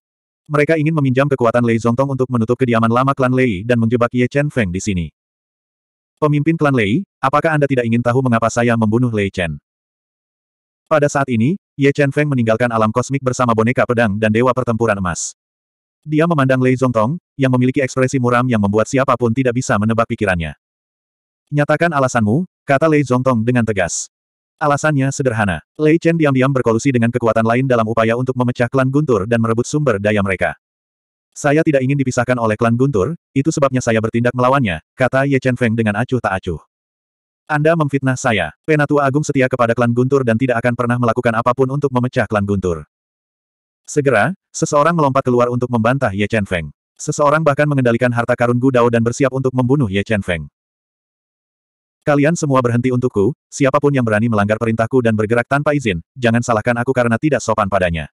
Mereka ingin meminjam kekuatan Lei Zongtong untuk menutup kediaman lama klan Lei dan menjebak Ye Chen Feng di sini. Pemimpin klan Lei, apakah Anda tidak ingin tahu mengapa saya membunuh Lei Chen? Pada saat ini, Ye Chen Feng meninggalkan alam kosmik bersama boneka pedang dan dewa pertempuran emas. Dia memandang Lei Zongtong, yang memiliki ekspresi muram yang membuat siapapun tidak bisa menebak pikirannya. Nyatakan alasanmu, kata Lei Zongtong dengan tegas. Alasannya sederhana. Lei Chen diam-diam berkolusi dengan kekuatan lain dalam upaya untuk memecah klan Guntur dan merebut sumber daya mereka. Saya tidak ingin dipisahkan oleh klan Guntur, itu sebabnya saya bertindak melawannya, kata Ye Chen Feng dengan acuh tak acuh. Anda memfitnah saya. Penatua Agung setia kepada klan Guntur dan tidak akan pernah melakukan apapun untuk memecah klan Guntur. Segera, seseorang melompat keluar untuk membantah Ye Chen Feng. Seseorang bahkan mengendalikan harta karun Gu Gudao dan bersiap untuk membunuh Ye Chen Feng. Kalian semua berhenti untukku, siapapun yang berani melanggar perintahku dan bergerak tanpa izin, jangan salahkan aku karena tidak sopan padanya.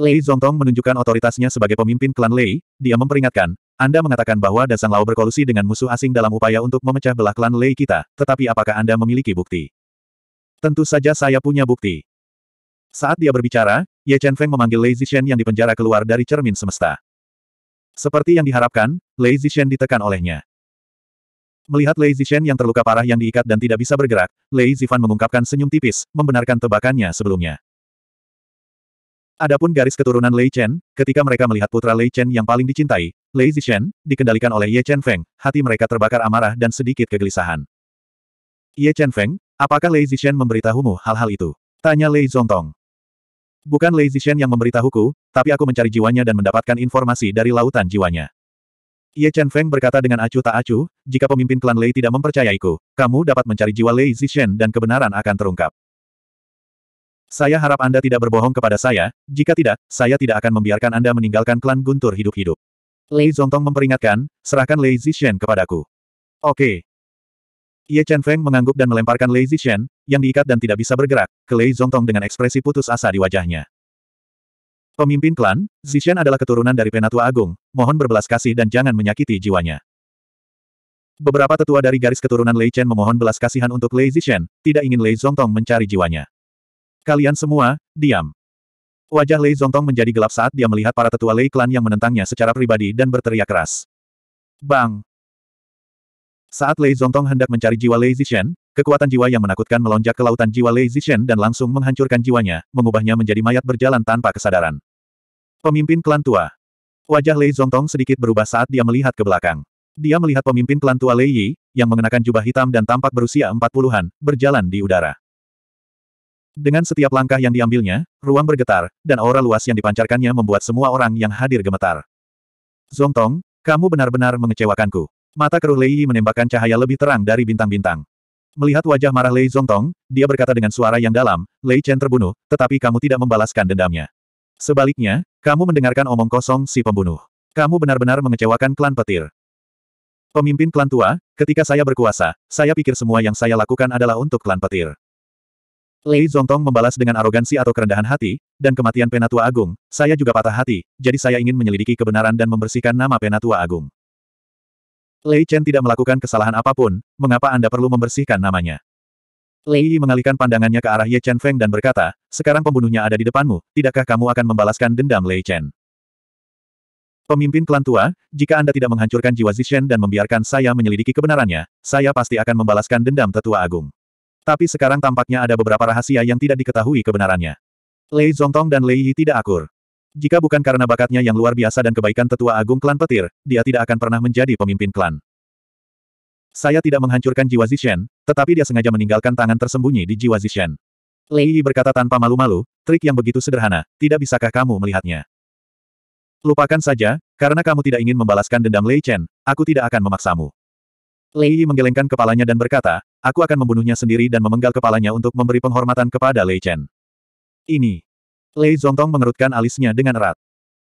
Lei Zongtong menunjukkan otoritasnya sebagai pemimpin klan Lei, dia memperingatkan, Anda mengatakan bahwa Dasang Lao berkolusi dengan musuh asing dalam upaya untuk memecah belah klan Lei kita, tetapi apakah Anda memiliki bukti? Tentu saja saya punya bukti. Saat dia berbicara, Ye Chen Feng memanggil Lei Zishen yang dipenjara keluar dari cermin semesta. Seperti yang diharapkan, Lei Zishen ditekan olehnya. Melihat Lei Zishen yang terluka parah yang diikat dan tidak bisa bergerak, Lei Zifan mengungkapkan senyum tipis, membenarkan tebakannya sebelumnya. Adapun garis keturunan Lei Chen, ketika mereka melihat putra Lei Chen yang paling dicintai, Lei Zichen, dikendalikan oleh Ye Chen Feng, hati mereka terbakar amarah dan sedikit kegelisahan. Ye Chen Feng, apakah Lei Zichen memberitahumu hal-hal itu? Tanya Lei Zongtong. Bukan Lei Zichen yang memberitahuku, tapi aku mencari jiwanya dan mendapatkan informasi dari lautan jiwanya. Ye Chen Feng berkata dengan acuh tak acuh, jika pemimpin klan Lei tidak mempercayaiku, kamu dapat mencari jiwa Lei Zichen dan kebenaran akan terungkap. Saya harap Anda tidak berbohong kepada saya, jika tidak, saya tidak akan membiarkan Anda meninggalkan klan Guntur hidup-hidup. Lei Zongtong memperingatkan, serahkan Lei Zixian kepadaku. Oke. Okay. Ye Chen Feng mengangguk dan melemparkan Lei Zixian, yang diikat dan tidak bisa bergerak, ke Lei Zongtong dengan ekspresi putus asa di wajahnya. Pemimpin klan, Zixian adalah keturunan dari Penatua Agung, mohon berbelas kasih dan jangan menyakiti jiwanya. Beberapa tetua dari garis keturunan Lei Chen memohon belas kasihan untuk Lei Zixian, tidak ingin Lei Zongtong mencari jiwanya. Kalian semua, diam. Wajah Lei Zongtong menjadi gelap saat dia melihat para tetua Lei klan yang menentangnya secara pribadi dan berteriak keras. Bang! Saat Lei Zongtong hendak mencari jiwa Lei Zixian, kekuatan jiwa yang menakutkan melonjak ke lautan jiwa Lei Zixian dan langsung menghancurkan jiwanya, mengubahnya menjadi mayat berjalan tanpa kesadaran. Pemimpin klan tua. Wajah Lei Zongtong sedikit berubah saat dia melihat ke belakang. Dia melihat pemimpin klan tua Lei Yi, yang mengenakan jubah hitam dan tampak berusia empat puluhan, berjalan di udara. Dengan setiap langkah yang diambilnya, ruang bergetar, dan aura luas yang dipancarkannya membuat semua orang yang hadir gemetar. Zongtong, kamu benar-benar mengecewakanku. Mata keruh Lei Yi menembakkan cahaya lebih terang dari bintang-bintang. Melihat wajah marah Lei Zongtong, dia berkata dengan suara yang dalam, Lei Chen terbunuh, tetapi kamu tidak membalaskan dendamnya. Sebaliknya, kamu mendengarkan omong kosong si pembunuh. Kamu benar-benar mengecewakan klan petir. Pemimpin klan tua, ketika saya berkuasa, saya pikir semua yang saya lakukan adalah untuk klan petir. Lei Zongtong membalas dengan arogansi atau kerendahan hati, dan kematian Penatua Agung, saya juga patah hati, jadi saya ingin menyelidiki kebenaran dan membersihkan nama Penatua Agung. Lei Chen tidak melakukan kesalahan apapun, mengapa Anda perlu membersihkan namanya? Lei Yi mengalihkan pandangannya ke arah Ye Chen Feng dan berkata, sekarang pembunuhnya ada di depanmu, tidakkah kamu akan membalaskan dendam Lei Chen? Pemimpin klan tua, jika Anda tidak menghancurkan jiwa Zishen dan membiarkan saya menyelidiki kebenarannya, saya pasti akan membalaskan dendam tetua agung. Tapi sekarang tampaknya ada beberapa rahasia yang tidak diketahui kebenarannya. Lei Zongtong dan Lei Yi tidak akur. Jika bukan karena bakatnya yang luar biasa dan kebaikan tetua agung klan petir, dia tidak akan pernah menjadi pemimpin klan. Saya tidak menghancurkan jiwa Zishen, tetapi dia sengaja meninggalkan tangan tersembunyi di jiwa Zishen. Lei Yi berkata tanpa malu-malu, trik yang begitu sederhana, tidak bisakah kamu melihatnya? Lupakan saja, karena kamu tidak ingin membalaskan dendam Lei Chen, aku tidak akan memaksamu. Lei Yi menggelengkan kepalanya dan berkata, Aku akan membunuhnya sendiri dan memenggal kepalanya untuk memberi penghormatan kepada Lei Chen. Ini. Lei Zongtong mengerutkan alisnya dengan erat.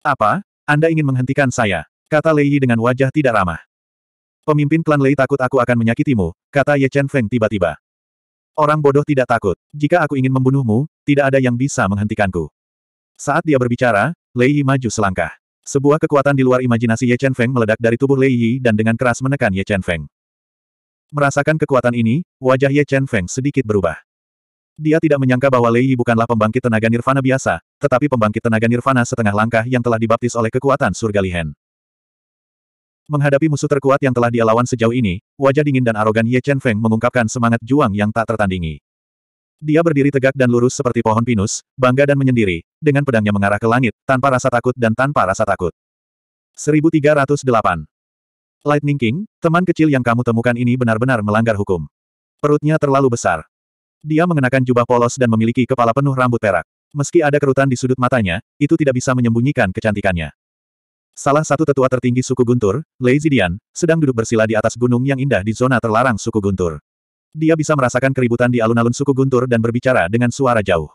Apa? Anda ingin menghentikan saya? Kata Lei Yi dengan wajah tidak ramah. Pemimpin klan Lei takut aku akan menyakitimu, kata Ye Chen Feng tiba-tiba. Orang bodoh tidak takut. Jika aku ingin membunuhmu, tidak ada yang bisa menghentikanku. Saat dia berbicara, Lei Yi maju selangkah. Sebuah kekuatan di luar imajinasi Ye Chen Feng meledak dari tubuh Lei Yi dan dengan keras menekan Ye Chen Feng. Merasakan kekuatan ini, wajah Ye Chen Feng sedikit berubah. Dia tidak menyangka bahwa Lei Yi bukanlah pembangkit tenaga nirvana biasa, tetapi pembangkit tenaga nirvana setengah langkah yang telah dibaptis oleh kekuatan surga Lihen. Menghadapi musuh terkuat yang telah dia lawan sejauh ini, wajah dingin dan arogan Ye Chen Feng mengungkapkan semangat juang yang tak tertandingi. Dia berdiri tegak dan lurus seperti pohon pinus, bangga dan menyendiri, dengan pedangnya mengarah ke langit, tanpa rasa takut dan tanpa rasa takut. 1308 Lightning King, teman kecil yang kamu temukan ini benar-benar melanggar hukum. Perutnya terlalu besar. Dia mengenakan jubah polos dan memiliki kepala penuh rambut perak. Meski ada kerutan di sudut matanya, itu tidak bisa menyembunyikan kecantikannya. Salah satu tetua tertinggi suku Guntur, Lei Zidian, sedang duduk bersila di atas gunung yang indah di zona terlarang suku Guntur. Dia bisa merasakan keributan di alun-alun suku Guntur dan berbicara dengan suara jauh.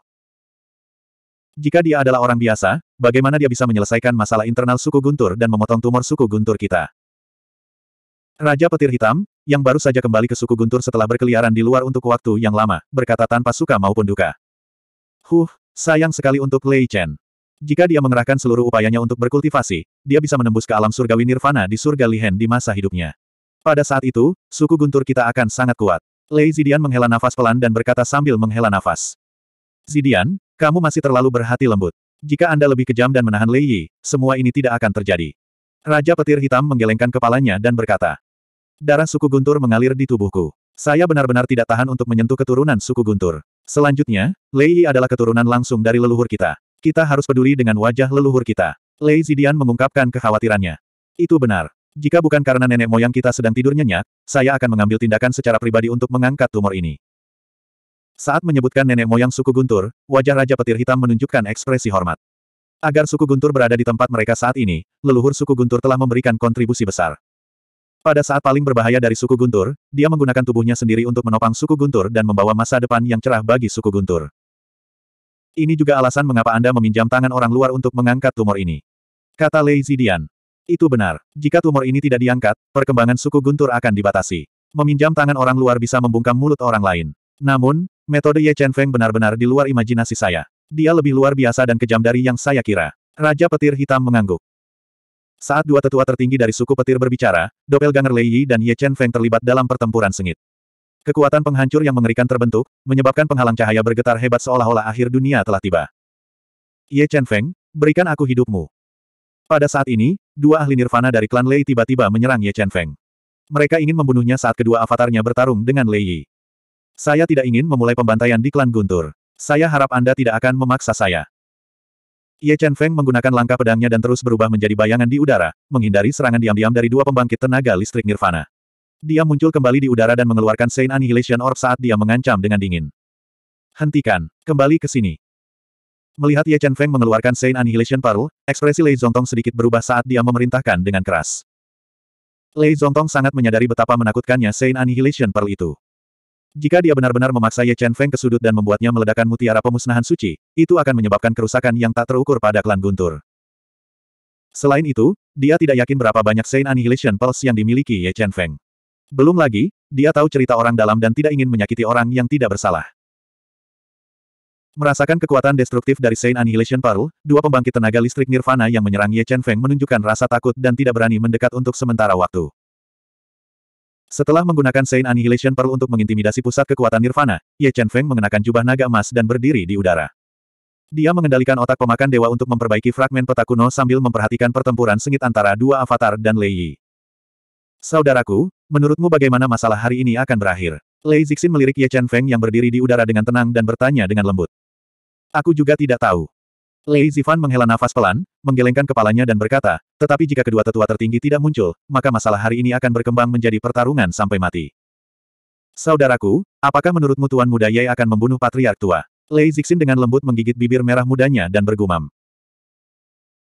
Jika dia adalah orang biasa, bagaimana dia bisa menyelesaikan masalah internal suku Guntur dan memotong tumor suku Guntur kita? Raja Petir Hitam, yang baru saja kembali ke suku Guntur setelah berkeliaran di luar untuk waktu yang lama, berkata tanpa suka maupun duka. Huh, sayang sekali untuk Lei Chen. Jika dia mengerahkan seluruh upayanya untuk berkultivasi, dia bisa menembus ke alam surgawi nirvana di surga Lihen di masa hidupnya. Pada saat itu, suku Guntur kita akan sangat kuat. Lei Zidian menghela nafas pelan dan berkata sambil menghela nafas. Zidian, kamu masih terlalu berhati lembut. Jika Anda lebih kejam dan menahan Lei Yi, semua ini tidak akan terjadi. Raja Petir Hitam menggelengkan kepalanya dan berkata, Darah suku Guntur mengalir di tubuhku. Saya benar-benar tidak tahan untuk menyentuh keturunan suku Guntur. Selanjutnya, Lei Yi adalah keturunan langsung dari leluhur kita. Kita harus peduli dengan wajah leluhur kita. Lei Zidian mengungkapkan kekhawatirannya. Itu benar. Jika bukan karena nenek moyang kita sedang tidur nyenyak, saya akan mengambil tindakan secara pribadi untuk mengangkat tumor ini. Saat menyebutkan nenek moyang suku Guntur, wajah Raja Petir Hitam menunjukkan ekspresi hormat. Agar suku Guntur berada di tempat mereka saat ini, leluhur suku Guntur telah memberikan kontribusi besar. Pada saat paling berbahaya dari suku Guntur, dia menggunakan tubuhnya sendiri untuk menopang suku Guntur dan membawa masa depan yang cerah bagi suku Guntur. Ini juga alasan mengapa Anda meminjam tangan orang luar untuk mengangkat tumor ini. Kata Lei Zidian. Itu benar. Jika tumor ini tidak diangkat, perkembangan suku Guntur akan dibatasi. Meminjam tangan orang luar bisa membungkam mulut orang lain. Namun, metode Ye Chen Feng benar-benar di luar imajinasi saya. Dia lebih luar biasa dan kejam dari yang saya kira. Raja Petir Hitam mengangguk. Saat dua tetua tertinggi dari suku petir berbicara, doppelganger Lei Yi dan Ye Chen Feng terlibat dalam pertempuran sengit. Kekuatan penghancur yang mengerikan terbentuk, menyebabkan penghalang cahaya bergetar hebat seolah-olah akhir dunia telah tiba. Ye Chen Feng, berikan aku hidupmu. Pada saat ini, dua ahli nirvana dari klan Lei tiba-tiba menyerang Ye Chen Feng. Mereka ingin membunuhnya saat kedua avatarnya bertarung dengan Lei Yi. Saya tidak ingin memulai pembantaian di klan Guntur. Saya harap Anda tidak akan memaksa saya. Ye Chen Feng menggunakan langkah pedangnya dan terus berubah menjadi bayangan di udara, menghindari serangan diam-diam dari dua pembangkit tenaga listrik nirvana. Dia muncul kembali di udara dan mengeluarkan Saint Annihilation Orb saat dia mengancam dengan dingin. Hentikan, kembali ke sini. Melihat Ye Chen Feng mengeluarkan Saint Annihilation Paru, ekspresi Lei Zongtong sedikit berubah saat dia memerintahkan dengan keras. Lei Zongtong sangat menyadari betapa menakutkannya Saint Annihilation Pearl itu. Jika dia benar-benar memaksa Ye Chen Feng ke sudut dan membuatnya meledakkan mutiara pemusnahan suci, itu akan menyebabkan kerusakan yang tak terukur pada klan Guntur. Selain itu, dia tidak yakin berapa banyak Saint Annihilation Pulse yang dimiliki Ye Chen Feng. Belum lagi, dia tahu cerita orang dalam dan tidak ingin menyakiti orang yang tidak bersalah. Merasakan kekuatan destruktif dari Saint Annihilation Pearl, dua pembangkit tenaga listrik Nirvana yang menyerang Ye Chen Feng menunjukkan rasa takut dan tidak berani mendekat untuk sementara waktu. Setelah menggunakan Saint Annihilation Pearl untuk mengintimidasi pusat kekuatan Nirvana, Ye Chen Feng mengenakan jubah naga emas dan berdiri di udara. Dia mengendalikan otak pemakan dewa untuk memperbaiki fragmen peta kuno sambil memperhatikan pertempuran sengit antara dua avatar dan Lei Yi. Saudaraku, menurutmu bagaimana masalah hari ini akan berakhir? Lei Zixin melirik Ye Chen Feng yang berdiri di udara dengan tenang dan bertanya dengan lembut. Aku juga tidak tahu. Lei Zifan menghela nafas pelan, menggelengkan kepalanya dan berkata, tetapi jika kedua tetua tertinggi tidak muncul, maka masalah hari ini akan berkembang menjadi pertarungan sampai mati. Saudaraku, apakah menurutmu Tuan Muda Ye akan membunuh Patriark Tua? Lei Zixin dengan lembut menggigit bibir merah mudanya dan bergumam.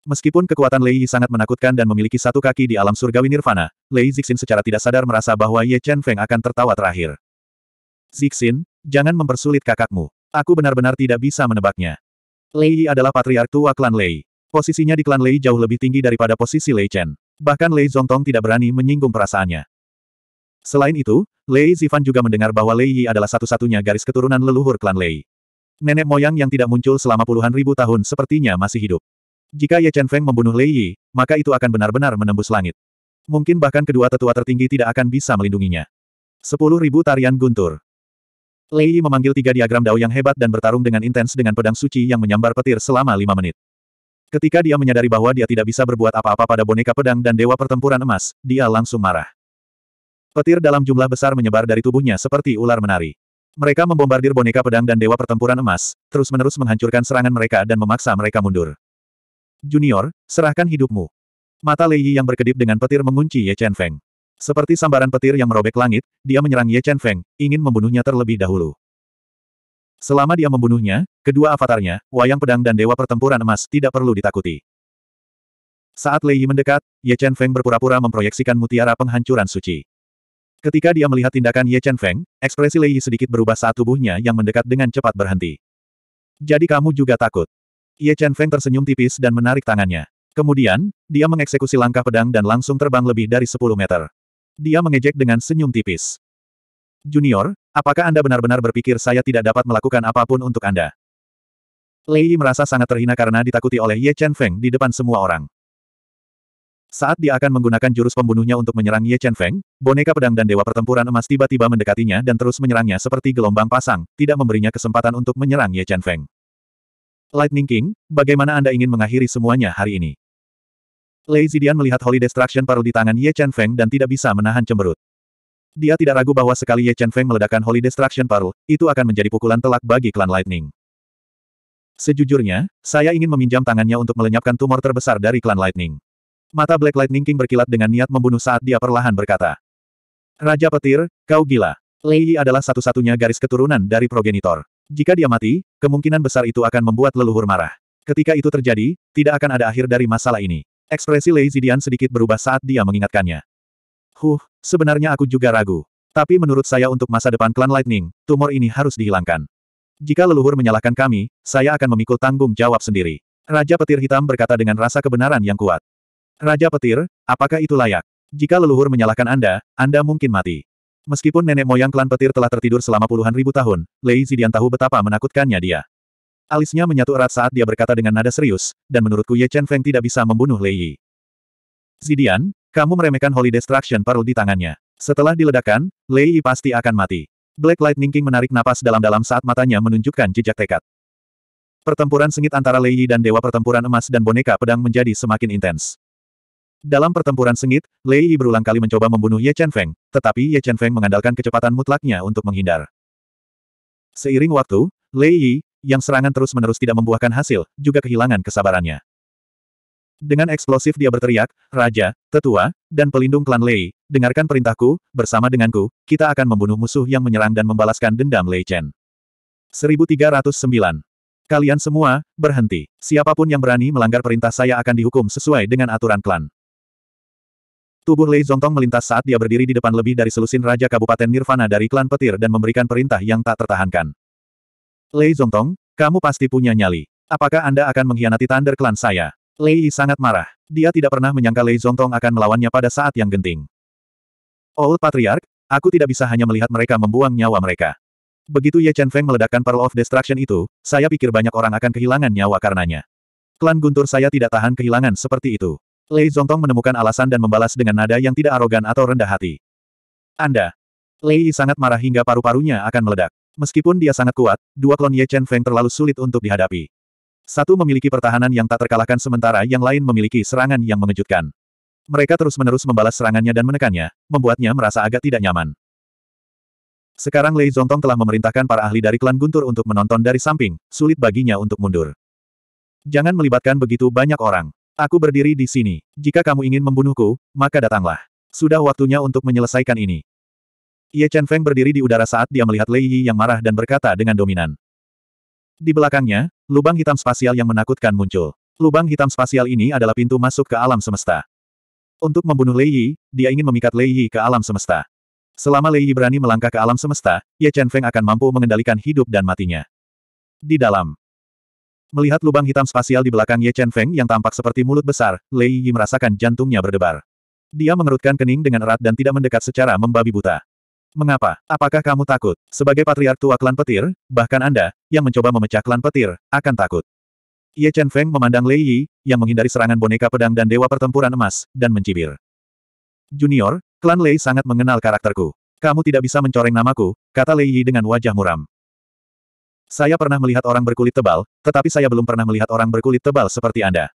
Meskipun kekuatan Lei Yi sangat menakutkan dan memiliki satu kaki di alam surgawi nirvana, Lei Zixin secara tidak sadar merasa bahwa Ye Chen Feng akan tertawa terakhir. Zixin, jangan mempersulit kakakmu. Aku benar-benar tidak bisa menebaknya. Lei Yi adalah patriark tua klan Lei. Posisinya di klan Lei jauh lebih tinggi daripada posisi Lei Chen. Bahkan Lei Zongtong tidak berani menyinggung perasaannya. Selain itu, Lei Zifan juga mendengar bahwa Lei Yi adalah satu-satunya garis keturunan leluhur klan Lei. Nenek moyang yang tidak muncul selama puluhan ribu tahun sepertinya masih hidup. Jika Ye Chen Feng membunuh Lei Yi, maka itu akan benar-benar menembus langit. Mungkin bahkan kedua tetua tertinggi tidak akan bisa melindunginya. Sepuluh tarian guntur. Lei Yi memanggil tiga diagram Dao yang hebat dan bertarung dengan intens dengan pedang suci yang menyambar petir selama lima menit. Ketika dia menyadari bahwa dia tidak bisa berbuat apa-apa pada boneka pedang dan dewa pertempuran emas, dia langsung marah. Petir dalam jumlah besar menyebar dari tubuhnya seperti ular menari. Mereka membombardir boneka pedang dan dewa pertempuran emas, terus-menerus menghancurkan serangan mereka dan memaksa mereka mundur. Junior, serahkan hidupmu. Mata Lei Yi yang berkedip dengan petir mengunci Ye Chen Feng. Seperti sambaran petir yang merobek langit, dia menyerang Ye Chen Feng, ingin membunuhnya terlebih dahulu. Selama dia membunuhnya, kedua avatarnya, wayang pedang dan dewa pertempuran emas tidak perlu ditakuti. Saat Lei Yi mendekat, Ye Chen Feng berpura-pura memproyeksikan mutiara penghancuran suci. Ketika dia melihat tindakan Ye Chen Feng, ekspresi Lei Yi sedikit berubah saat tubuhnya yang mendekat dengan cepat berhenti. Jadi kamu juga takut. Ye Chen Feng tersenyum tipis dan menarik tangannya. Kemudian, dia mengeksekusi langkah pedang dan langsung terbang lebih dari 10 meter. Dia mengejek dengan senyum tipis. Junior, apakah Anda benar-benar berpikir saya tidak dapat melakukan apapun untuk Anda? Lei merasa sangat terhina karena ditakuti oleh Ye Chen Feng di depan semua orang. Saat dia akan menggunakan jurus pembunuhnya untuk menyerang Ye Chen Feng, boneka pedang dan dewa pertempuran emas tiba-tiba mendekatinya dan terus menyerangnya seperti gelombang pasang, tidak memberinya kesempatan untuk menyerang Ye Chen Feng. Lightning King, bagaimana Anda ingin mengakhiri semuanya hari ini? Lei Zidian melihat Holy Destruction Paru di tangan Ye Chen Feng dan tidak bisa menahan cemberut. Dia tidak ragu bahwa sekali Ye Chen Feng meledakkan Holy Destruction Paru, itu akan menjadi pukulan telak bagi klan Lightning. Sejujurnya, saya ingin meminjam tangannya untuk melenyapkan tumor terbesar dari klan Lightning. Mata Black Lightning King berkilat dengan niat membunuh saat dia perlahan berkata. Raja Petir, kau gila. Lei Yi adalah satu-satunya garis keturunan dari progenitor. Jika dia mati, kemungkinan besar itu akan membuat leluhur marah. Ketika itu terjadi, tidak akan ada akhir dari masalah ini. Ekspresi Lei Zidian sedikit berubah saat dia mengingatkannya. Huh, sebenarnya aku juga ragu. Tapi menurut saya untuk masa depan klan Lightning, tumor ini harus dihilangkan. Jika leluhur menyalahkan kami, saya akan memikul tanggung jawab sendiri. Raja Petir Hitam berkata dengan rasa kebenaran yang kuat. Raja Petir, apakah itu layak? Jika leluhur menyalahkan Anda, Anda mungkin mati. Meskipun nenek moyang klan petir telah tertidur selama puluhan ribu tahun, Lei Zidian tahu betapa menakutkannya dia. Alisnya menyatu erat saat dia berkata dengan nada serius, dan menurutku Ye Chen Feng tidak bisa membunuh Lei Yi. Zidian, kamu meremehkan Holy Destruction Pearl di tangannya. Setelah diledakkan, Lei Yi pasti akan mati. Black Lightning King menarik napas dalam-dalam saat matanya menunjukkan jejak tekad. Pertempuran sengit antara Lei Yi dan Dewa Pertempuran Emas dan Boneka Pedang menjadi semakin intens. Dalam pertempuran sengit, Lei Yi berulang kali mencoba membunuh Ye Chen Feng, tetapi Ye Chen Feng mengandalkan kecepatan mutlaknya untuk menghindar. Seiring waktu, Lei Yi, yang serangan terus-menerus tidak membuahkan hasil, juga kehilangan kesabarannya. Dengan eksplosif dia berteriak, Raja, Tetua, dan Pelindung Klan Lei, dengarkan perintahku, bersama denganku, kita akan membunuh musuh yang menyerang dan membalaskan dendam Lei Chen. 1309. Kalian semua, berhenti. Siapapun yang berani melanggar perintah saya akan dihukum sesuai dengan aturan klan. Tubuh Lei Zongtong melintas saat dia berdiri di depan lebih dari selusin Raja Kabupaten Nirvana dari klan petir dan memberikan perintah yang tak tertahankan. Lei Zongtong, kamu pasti punya nyali. Apakah Anda akan mengkhianati Thunder Clan saya? Lei Yi sangat marah. Dia tidak pernah menyangka Lei Zongtong akan melawannya pada saat yang genting. Old Patriarch, aku tidak bisa hanya melihat mereka membuang nyawa mereka. Begitu Ye Chen Feng meledakkan Pearl of Destruction itu, saya pikir banyak orang akan kehilangan nyawa karenanya. Klan Guntur saya tidak tahan kehilangan seperti itu. Lei Zongtong menemukan alasan dan membalas dengan nada yang tidak arogan atau rendah hati. Anda. Lei sangat marah hingga paru-parunya akan meledak. Meskipun dia sangat kuat, dua klon Ye Chen Feng terlalu sulit untuk dihadapi. Satu memiliki pertahanan yang tak terkalahkan sementara yang lain memiliki serangan yang mengejutkan. Mereka terus-menerus membalas serangannya dan menekannya, membuatnya merasa agak tidak nyaman. Sekarang Lei Zongtong telah memerintahkan para ahli dari klan Guntur untuk menonton dari samping, sulit baginya untuk mundur. Jangan melibatkan begitu banyak orang. Aku berdiri di sini. Jika kamu ingin membunuhku, maka datanglah. Sudah waktunya untuk menyelesaikan ini. Ye Chen Feng berdiri di udara saat dia melihat Lei Yi yang marah dan berkata dengan dominan. Di belakangnya, lubang hitam spasial yang menakutkan muncul. Lubang hitam spasial ini adalah pintu masuk ke alam semesta. Untuk membunuh Lei Yi, dia ingin memikat Lei Yi ke alam semesta. Selama Lei Yi berani melangkah ke alam semesta, Ye Chen Feng akan mampu mengendalikan hidup dan matinya. Di dalam. Melihat lubang hitam spasial di belakang Ye Chen Feng yang tampak seperti mulut besar, Lei Yi merasakan jantungnya berdebar. Dia mengerutkan kening dengan erat dan tidak mendekat secara membabi buta. Mengapa? Apakah kamu takut? Sebagai patriark tua klan petir, bahkan Anda, yang mencoba memecah klan petir, akan takut. Ye Chen Feng memandang Lei Yi, yang menghindari serangan boneka pedang dan dewa pertempuran emas, dan mencibir. Junior, klan Lei sangat mengenal karakterku. Kamu tidak bisa mencoreng namaku, kata Lei Yi dengan wajah muram. Saya pernah melihat orang berkulit tebal, tetapi saya belum pernah melihat orang berkulit tebal seperti Anda.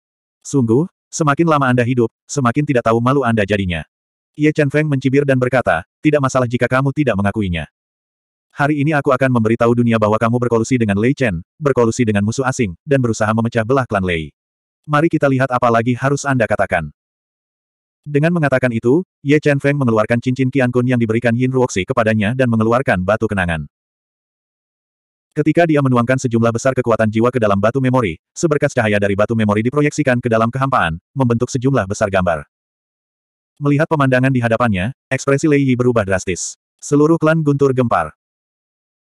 Sungguh, semakin lama Anda hidup, semakin tidak tahu malu Anda jadinya. Ye Chen Feng mencibir dan berkata, tidak masalah jika kamu tidak mengakuinya. Hari ini aku akan memberitahu dunia bahwa kamu berkolusi dengan Lei Chen, berkolusi dengan musuh asing, dan berusaha memecah belah klan Lei. Mari kita lihat apa lagi harus Anda katakan. Dengan mengatakan itu, Ye Chen Feng mengeluarkan cincin Qian Kun yang diberikan Yin Ruoxi kepadanya dan mengeluarkan batu kenangan. Ketika dia menuangkan sejumlah besar kekuatan jiwa ke dalam batu memori, seberkas cahaya dari batu memori diproyeksikan ke dalam kehampaan, membentuk sejumlah besar gambar. Melihat pemandangan di hadapannya, ekspresi Lei Yi berubah drastis. Seluruh klan guntur gempar.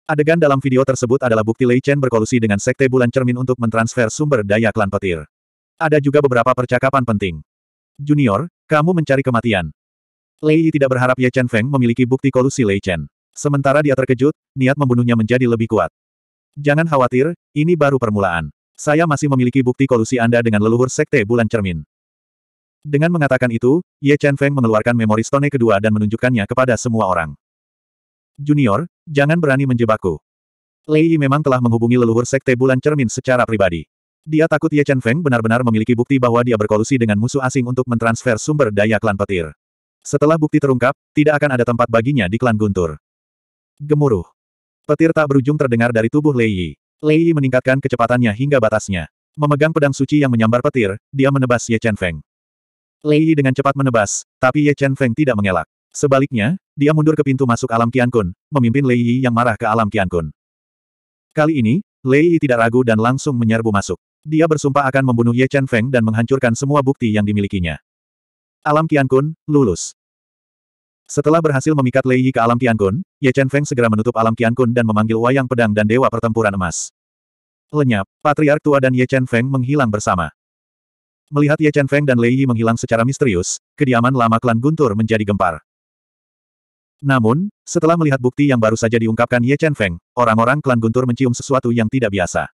Adegan dalam video tersebut adalah bukti Lei Chen berkolusi dengan Sekte Bulan Cermin untuk mentransfer sumber daya klan petir. Ada juga beberapa percakapan penting. Junior, kamu mencari kematian. Lei Yi tidak berharap Ye Chen Feng memiliki bukti kolusi Lei Chen. Sementara dia terkejut, niat membunuhnya menjadi lebih kuat. Jangan khawatir, ini baru permulaan. Saya masih memiliki bukti kolusi Anda dengan leluhur Sekte Bulan Cermin. Dengan mengatakan itu, Ye Chen Feng mengeluarkan memori stone kedua dan menunjukkannya kepada semua orang. Junior, jangan berani menjebakku. Lei Yi memang telah menghubungi leluhur sekte bulan cermin secara pribadi. Dia takut Ye Chen Feng benar-benar memiliki bukti bahwa dia berkolusi dengan musuh asing untuk mentransfer sumber daya klan petir. Setelah bukti terungkap, tidak akan ada tempat baginya di klan Guntur. Gemuruh. Petir tak berujung terdengar dari tubuh Lei Yi. Lei Yi meningkatkan kecepatannya hingga batasnya. Memegang pedang suci yang menyambar petir, dia menebas Ye Chen Feng. Lei Yi dengan cepat menebas, tapi Ye Chen Feng tidak mengelak. Sebaliknya, dia mundur ke pintu masuk alam Kian Kun, memimpin Lei Yi yang marah ke alam Kian Kun. Kali ini, Lei Yi tidak ragu dan langsung menyerbu masuk. Dia bersumpah akan membunuh Ye Chen Feng dan menghancurkan semua bukti yang dimilikinya. Alam Kian Kun, lulus. Setelah berhasil memikat Lei Yi ke alam Kian Kun, Ye Chen Feng segera menutup alam Kian Kun dan memanggil wayang pedang dan dewa pertempuran emas. Lenyap, Patriark Tua dan Ye Chen Feng menghilang bersama. Melihat Ye Chen Feng dan Lei Yi menghilang secara misterius, kediaman lama klan Guntur menjadi gempar. Namun, setelah melihat bukti yang baru saja diungkapkan Ye Chen Feng, orang-orang klan Guntur mencium sesuatu yang tidak biasa.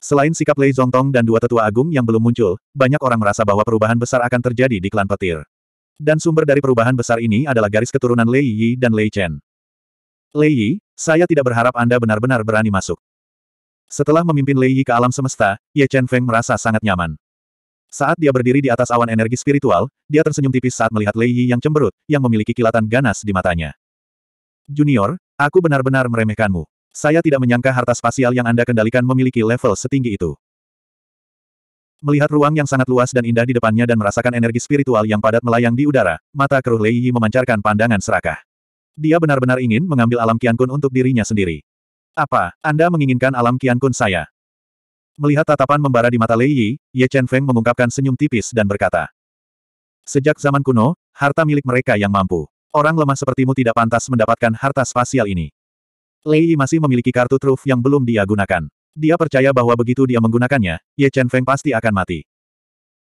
Selain sikap Lei Zongtong dan dua tetua agung yang belum muncul, banyak orang merasa bahwa perubahan besar akan terjadi di klan petir. Dan sumber dari perubahan besar ini adalah garis keturunan Lei Yi dan Lei Chen. Lei Yi, saya tidak berharap Anda benar-benar berani masuk. Setelah memimpin Lei Yi ke alam semesta, Ye Chen Feng merasa sangat nyaman. Saat dia berdiri di atas awan energi spiritual, dia tersenyum tipis saat melihat Lei Yi yang cemberut, yang memiliki kilatan ganas di matanya. Junior, aku benar-benar meremehkanmu. Saya tidak menyangka harta spasial yang Anda kendalikan memiliki level setinggi itu. Melihat ruang yang sangat luas dan indah di depannya dan merasakan energi spiritual yang padat melayang di udara, mata keruh Lei Yi memancarkan pandangan serakah. Dia benar-benar ingin mengambil alam Kian Kun untuk dirinya sendiri. Apa, Anda menginginkan alam Kian Kun saya? Melihat tatapan membara di mata Lei Yi, Ye Chen Feng mengungkapkan senyum tipis dan berkata. Sejak zaman kuno, harta milik mereka yang mampu. Orang lemah sepertimu tidak pantas mendapatkan harta spasial ini. Lei Yi masih memiliki kartu truf yang belum dia gunakan. Dia percaya bahwa begitu dia menggunakannya, Ye Chen Feng pasti akan mati.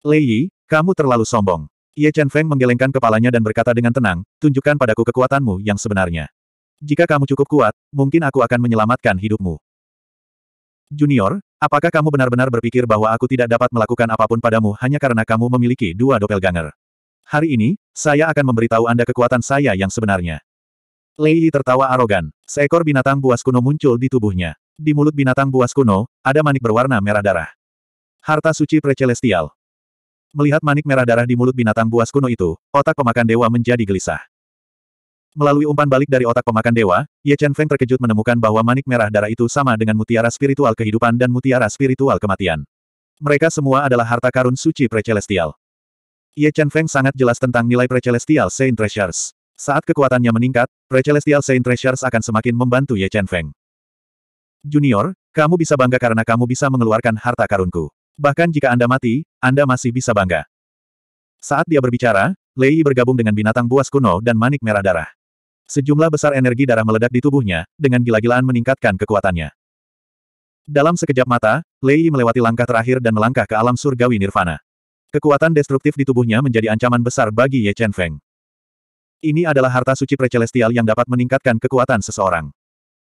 Lei Yi, kamu terlalu sombong. Ye Chen Feng menggelengkan kepalanya dan berkata dengan tenang, tunjukkan padaku kekuatanmu yang sebenarnya. Jika kamu cukup kuat, mungkin aku akan menyelamatkan hidupmu. Junior, Apakah kamu benar-benar berpikir bahwa aku tidak dapat melakukan apapun padamu hanya karena kamu memiliki dua doppelganger? Hari ini, saya akan memberitahu Anda kekuatan saya yang sebenarnya. Lei tertawa arogan. Seekor binatang buas kuno muncul di tubuhnya. Di mulut binatang buas kuno, ada manik berwarna merah darah. Harta suci precelestial. Melihat manik merah darah di mulut binatang buas kuno itu, otak pemakan dewa menjadi gelisah. Melalui umpan balik dari otak pemakan dewa, Ye Chen Feng terkejut menemukan bahwa manik merah darah itu sama dengan mutiara spiritual kehidupan dan mutiara spiritual kematian. Mereka semua adalah harta karun suci precelestial. Ye Chen Feng sangat jelas tentang nilai precelestial Saint Treasures. Saat kekuatannya meningkat, Precelestial Saint Treasures akan semakin membantu Ye Chen Feng. Junior, kamu bisa bangga karena kamu bisa mengeluarkan harta karunku. Bahkan jika Anda mati, Anda masih bisa bangga. Saat dia berbicara, Lei bergabung dengan binatang buas kuno dan manik merah darah. Sejumlah besar energi darah meledak di tubuhnya, dengan gila-gilaan meningkatkan kekuatannya. Dalam sekejap mata, Lei melewati langkah terakhir dan melangkah ke alam surgawi nirvana. Kekuatan destruktif di tubuhnya menjadi ancaman besar bagi Ye Chen Feng. Ini adalah harta suci precelestial yang dapat meningkatkan kekuatan seseorang.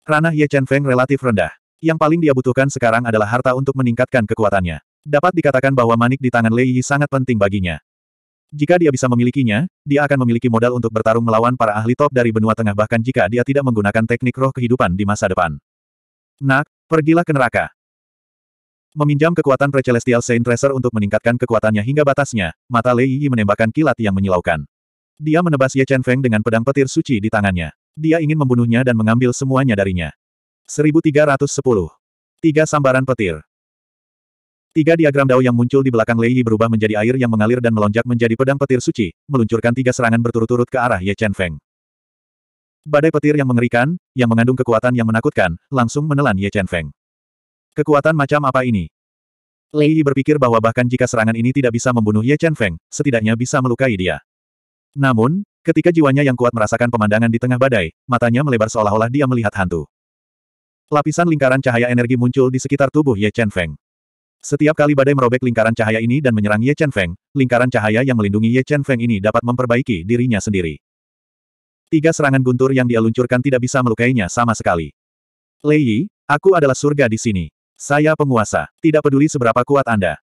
Ranah Ye Chen Feng relatif rendah. Yang paling dia butuhkan sekarang adalah harta untuk meningkatkan kekuatannya. Dapat dikatakan bahwa manik di tangan Lei sangat penting baginya. Jika dia bisa memilikinya, dia akan memiliki modal untuk bertarung melawan para ahli top dari benua tengah bahkan jika dia tidak menggunakan teknik roh kehidupan di masa depan. Nak, pergilah ke neraka. Meminjam kekuatan Precelestial Saint Tracer untuk meningkatkan kekuatannya hingga batasnya, mata Lei Yi menembakkan kilat yang menyilaukan. Dia menebas Ye Chen Feng dengan pedang petir suci di tangannya. Dia ingin membunuhnya dan mengambil semuanya darinya. 1310. Tiga sambaran petir. Tiga diagram dao yang muncul di belakang Lei Yi berubah menjadi air yang mengalir dan melonjak menjadi pedang petir suci, meluncurkan tiga serangan berturut-turut ke arah Ye Chen Feng. Badai petir yang mengerikan, yang mengandung kekuatan yang menakutkan, langsung menelan Ye Chen Feng. Kekuatan macam apa ini? Lei Yi berpikir bahwa bahkan jika serangan ini tidak bisa membunuh Ye Chen Feng, setidaknya bisa melukai dia. Namun, ketika jiwanya yang kuat merasakan pemandangan di tengah badai, matanya melebar seolah-olah dia melihat hantu. Lapisan lingkaran cahaya energi muncul di sekitar tubuh Ye Chen Feng. Setiap kali badai merobek lingkaran cahaya ini dan menyerang Ye Chen Feng, lingkaran cahaya yang melindungi Ye Chen Feng ini dapat memperbaiki dirinya sendiri. Tiga serangan guntur yang dia luncurkan tidak bisa melukainya sama sekali. Lei Yi, aku adalah surga di sini. Saya penguasa, tidak peduli seberapa kuat Anda.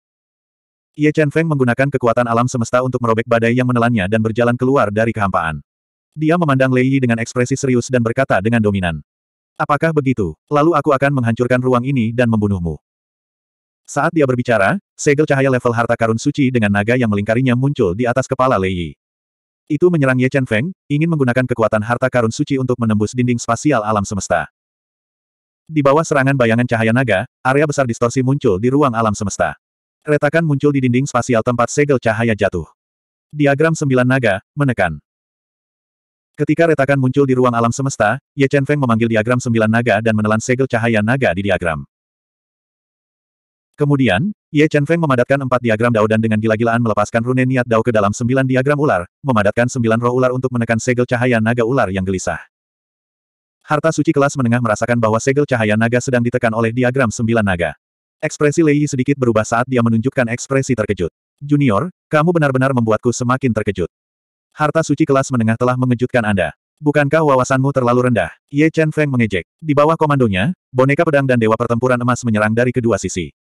Ye Chen Feng menggunakan kekuatan alam semesta untuk merobek badai yang menelannya dan berjalan keluar dari kehampaan. Dia memandang Lei Yi dengan ekspresi serius dan berkata dengan dominan. Apakah begitu? Lalu aku akan menghancurkan ruang ini dan membunuhmu. Saat dia berbicara, segel cahaya level harta karun suci dengan naga yang melingkarinya muncul di atas kepala Lei Yi. Itu menyerang Ye Chen Feng, ingin menggunakan kekuatan harta karun suci untuk menembus dinding spasial alam semesta. Di bawah serangan bayangan cahaya naga, area besar distorsi muncul di ruang alam semesta. Retakan muncul di dinding spasial tempat segel cahaya jatuh. Diagram sembilan naga, menekan. Ketika retakan muncul di ruang alam semesta, Ye Chen Feng memanggil diagram sembilan naga dan menelan segel cahaya naga di diagram. Kemudian, Ye Chen Feng memadatkan empat diagram Dao dan dengan gila-gilaan melepaskan rune niat Dao ke dalam sembilan diagram ular, memadatkan sembilan roh ular untuk menekan segel cahaya naga ular yang gelisah. Harta suci kelas menengah merasakan bahwa segel cahaya naga sedang ditekan oleh diagram sembilan naga. Ekspresi Lei Yi sedikit berubah saat dia menunjukkan ekspresi terkejut. Junior, kamu benar-benar membuatku semakin terkejut. Harta suci kelas menengah telah mengejutkan Anda. Bukankah wawasanmu terlalu rendah? Ye Chen Feng mengejek. Di bawah komandonya, boneka pedang dan dewa pertempuran emas menyerang dari kedua sisi.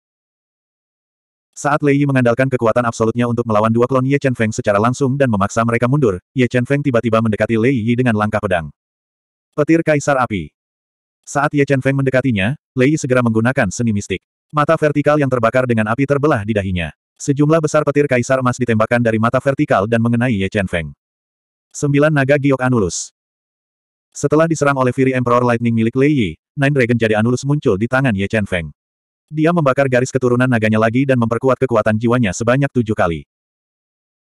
Saat Lei Yi mengandalkan kekuatan absolutnya untuk melawan dua klon Ye Chen Feng secara langsung dan memaksa mereka mundur, Ye Chen Feng tiba-tiba mendekati Lei Yi dengan langkah pedang. Petir Kaisar Api Saat Ye Chen Feng mendekatinya, Lei Yi segera menggunakan seni mistik. Mata vertikal yang terbakar dengan api terbelah di dahinya. Sejumlah besar petir kaisar emas ditembakkan dari mata vertikal dan mengenai Ye Chen Feng. Sembilan naga giok anulus. Setelah diserang oleh Fury Emperor Lightning milik Lei Yi, Nine Dragon jadi anulus muncul di tangan Ye Chen Feng. Dia membakar garis keturunan naganya lagi dan memperkuat kekuatan jiwanya sebanyak tujuh kali.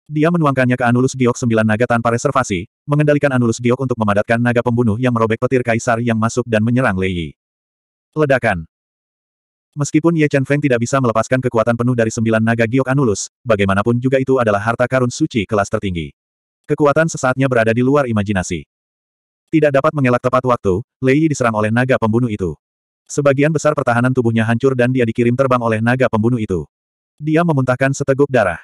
Dia menuangkannya ke Anulus Giok sembilan naga tanpa reservasi, mengendalikan Anulus Giok untuk memadatkan naga pembunuh yang merobek petir kaisar yang masuk dan menyerang Lei Yi. Ledakan. Meskipun Ye Chen Feng tidak bisa melepaskan kekuatan penuh dari sembilan naga giok Anulus, bagaimanapun juga itu adalah harta karun suci kelas tertinggi. Kekuatan sesaatnya berada di luar imajinasi. Tidak dapat mengelak tepat waktu, Lei Yi diserang oleh naga pembunuh itu. Sebagian besar pertahanan tubuhnya hancur dan dia dikirim terbang oleh naga pembunuh itu. Dia memuntahkan seteguk darah.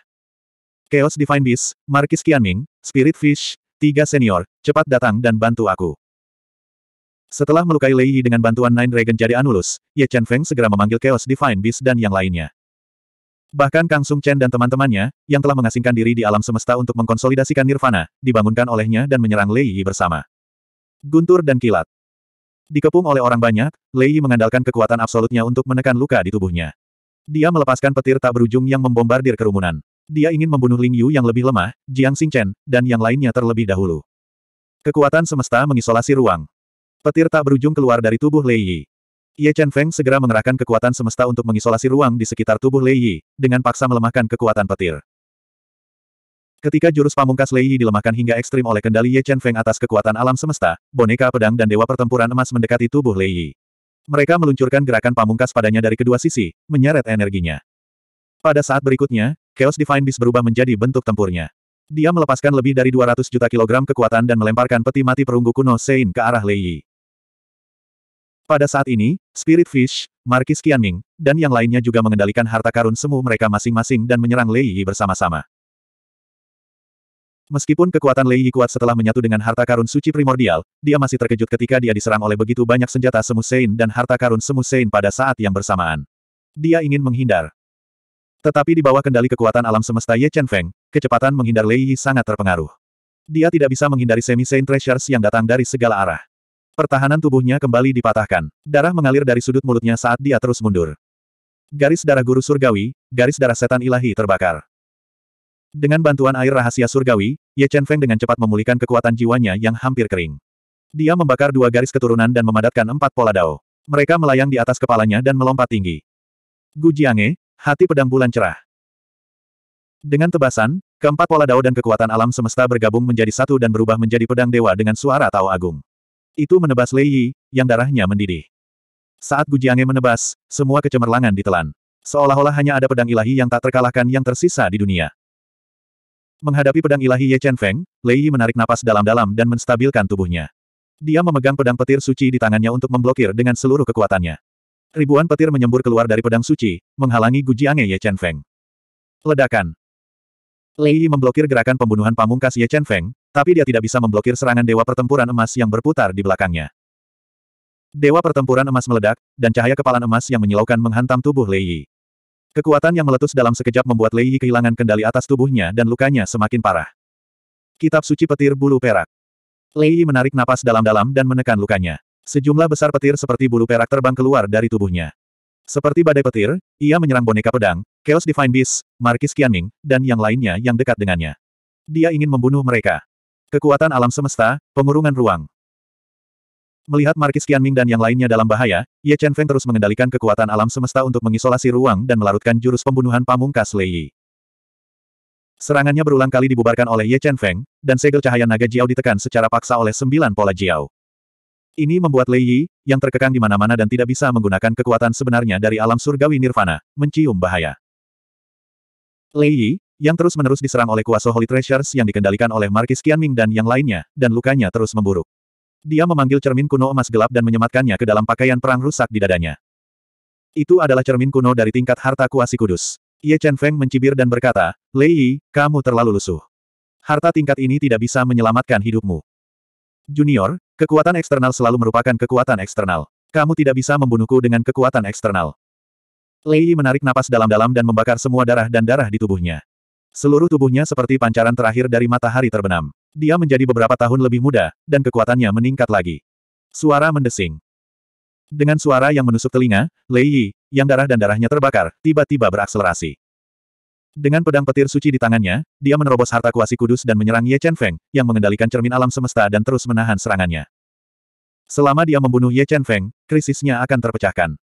Chaos Divine Beast, Markis Qianming, Spirit Fish, tiga senior, cepat datang dan bantu aku. Setelah melukai Lei Yi dengan bantuan Nine Dragon jadi Anulus, Ye Chen Feng segera memanggil Chaos Divine Beast dan yang lainnya. Bahkan Kang Sung Chen dan teman-temannya, yang telah mengasingkan diri di alam semesta untuk mengkonsolidasikan Nirvana, dibangunkan olehnya dan menyerang Lei Yi bersama. Guntur dan kilat. Dikepung oleh orang banyak, Lei Yi mengandalkan kekuatan absolutnya untuk menekan luka di tubuhnya. Dia melepaskan petir tak berujung yang membombardir kerumunan. Dia ingin membunuh Ling Yu yang lebih lemah, Jiang Xingchen, dan yang lainnya terlebih dahulu. Kekuatan semesta mengisolasi ruang. Petir tak berujung keluar dari tubuh Lei Yi. Ye Chen Feng segera mengerahkan kekuatan semesta untuk mengisolasi ruang di sekitar tubuh Lei Yi, dengan paksa melemahkan kekuatan petir. Ketika jurus pamungkas Lei Yi dilemahkan hingga ekstrim oleh kendali Ye Chen Feng atas kekuatan alam semesta, boneka pedang dan dewa pertempuran emas mendekati tubuh Lei Yi. Mereka meluncurkan gerakan pamungkas padanya dari kedua sisi, menyeret energinya. Pada saat berikutnya, Chaos Divine Beast berubah menjadi bentuk tempurnya. Dia melepaskan lebih dari 200 juta kilogram kekuatan dan melemparkan peti mati perunggu kuno Sein ke arah Lei Yi. Pada saat ini, Spirit Fish, Markis Qianming, dan yang lainnya juga mengendalikan harta karun semu mereka masing-masing dan menyerang Lei Yi bersama-sama. Meskipun kekuatan Lei Yi kuat setelah menyatu dengan harta karun suci primordial, dia masih terkejut ketika dia diserang oleh begitu banyak senjata semu Sein dan harta karun semu Sein pada saat yang bersamaan. Dia ingin menghindar. Tetapi di bawah kendali kekuatan alam semesta Ye Chen Feng, kecepatan menghindar Lei Yi sangat terpengaruh. Dia tidak bisa menghindari semi Sein Treasures yang datang dari segala arah. Pertahanan tubuhnya kembali dipatahkan. Darah mengalir dari sudut mulutnya saat dia terus mundur. Garis darah guru surgawi, garis darah setan ilahi terbakar. Dengan bantuan air rahasia surgawi, Ye Chen Feng dengan cepat memulihkan kekuatan jiwanya yang hampir kering. Dia membakar dua garis keturunan dan memadatkan empat pola dao. Mereka melayang di atas kepalanya dan melompat tinggi. Gu Jiange, hati pedang bulan cerah. Dengan tebasan, keempat pola dao dan kekuatan alam semesta bergabung menjadi satu dan berubah menjadi pedang dewa dengan suara Tao Agung. Itu menebas Lei Yi, yang darahnya mendidih. Saat Gu Jiange menebas, semua kecemerlangan ditelan. Seolah-olah hanya ada pedang ilahi yang tak terkalahkan yang tersisa di dunia. Menghadapi pedang ilahi Ye Chen Feng, Lei Yi menarik napas dalam-dalam dan menstabilkan tubuhnya. Dia memegang pedang petir suci di tangannya untuk memblokir dengan seluruh kekuatannya. Ribuan petir menyembur keluar dari pedang suci, menghalangi Gujiange Ye Chen Feng. Ledakan. Lei Yi memblokir gerakan pembunuhan pamungkas Ye Chen Feng, tapi dia tidak bisa memblokir serangan dewa pertempuran emas yang berputar di belakangnya. Dewa pertempuran emas meledak, dan cahaya kepalan emas yang menyilaukan menghantam tubuh Lei Yi. Kekuatan yang meletus dalam sekejap membuat Lei Yi kehilangan kendali atas tubuhnya dan lukanya semakin parah. Kitab Suci Petir Bulu Perak Lei Yi menarik napas dalam-dalam dan menekan lukanya. Sejumlah besar petir seperti bulu perak terbang keluar dari tubuhnya. Seperti badai petir, ia menyerang boneka pedang, Chaos Divine Beast, Markis Qianming, dan yang lainnya yang dekat dengannya. Dia ingin membunuh mereka. Kekuatan alam semesta, pengurungan ruang. Melihat Markis Qianming dan yang lainnya dalam bahaya, Ye Chen Feng terus mengendalikan kekuatan alam semesta untuk mengisolasi ruang dan melarutkan jurus pembunuhan pamungkas Lei Yi. Serangannya berulang kali dibubarkan oleh Ye Chen Feng, dan segel cahaya naga Jiao ditekan secara paksa oleh sembilan pola Jiao. Ini membuat Lei Yi, yang terkekang di mana-mana dan tidak bisa menggunakan kekuatan sebenarnya dari alam surgawi nirvana, mencium bahaya. Lei Yi, yang terus-menerus diserang oleh kuasa Holy Treasures yang dikendalikan oleh Markis Qianming dan yang lainnya, dan lukanya terus memburuk. Dia memanggil cermin kuno emas gelap dan menyematkannya ke dalam pakaian perang rusak di dadanya. Itu adalah cermin kuno dari tingkat harta kuasi kudus. Ye Chen Feng mencibir dan berkata, Lei Yi, kamu terlalu lusuh. Harta tingkat ini tidak bisa menyelamatkan hidupmu. Junior, kekuatan eksternal selalu merupakan kekuatan eksternal. Kamu tidak bisa membunuhku dengan kekuatan eksternal. Lei Yi menarik napas dalam-dalam dan membakar semua darah dan darah di tubuhnya. Seluruh tubuhnya seperti pancaran terakhir dari matahari terbenam dia menjadi beberapa tahun lebih muda, dan kekuatannya meningkat lagi. Suara mendesing. Dengan suara yang menusuk telinga, Lei Yi, yang darah dan darahnya terbakar, tiba-tiba berakselerasi. Dengan pedang petir suci di tangannya, dia menerobos harta kuasi kudus dan menyerang Ye Chen Feng, yang mengendalikan cermin alam semesta dan terus menahan serangannya. Selama dia membunuh Ye Chen Feng, krisisnya akan terpecahkan.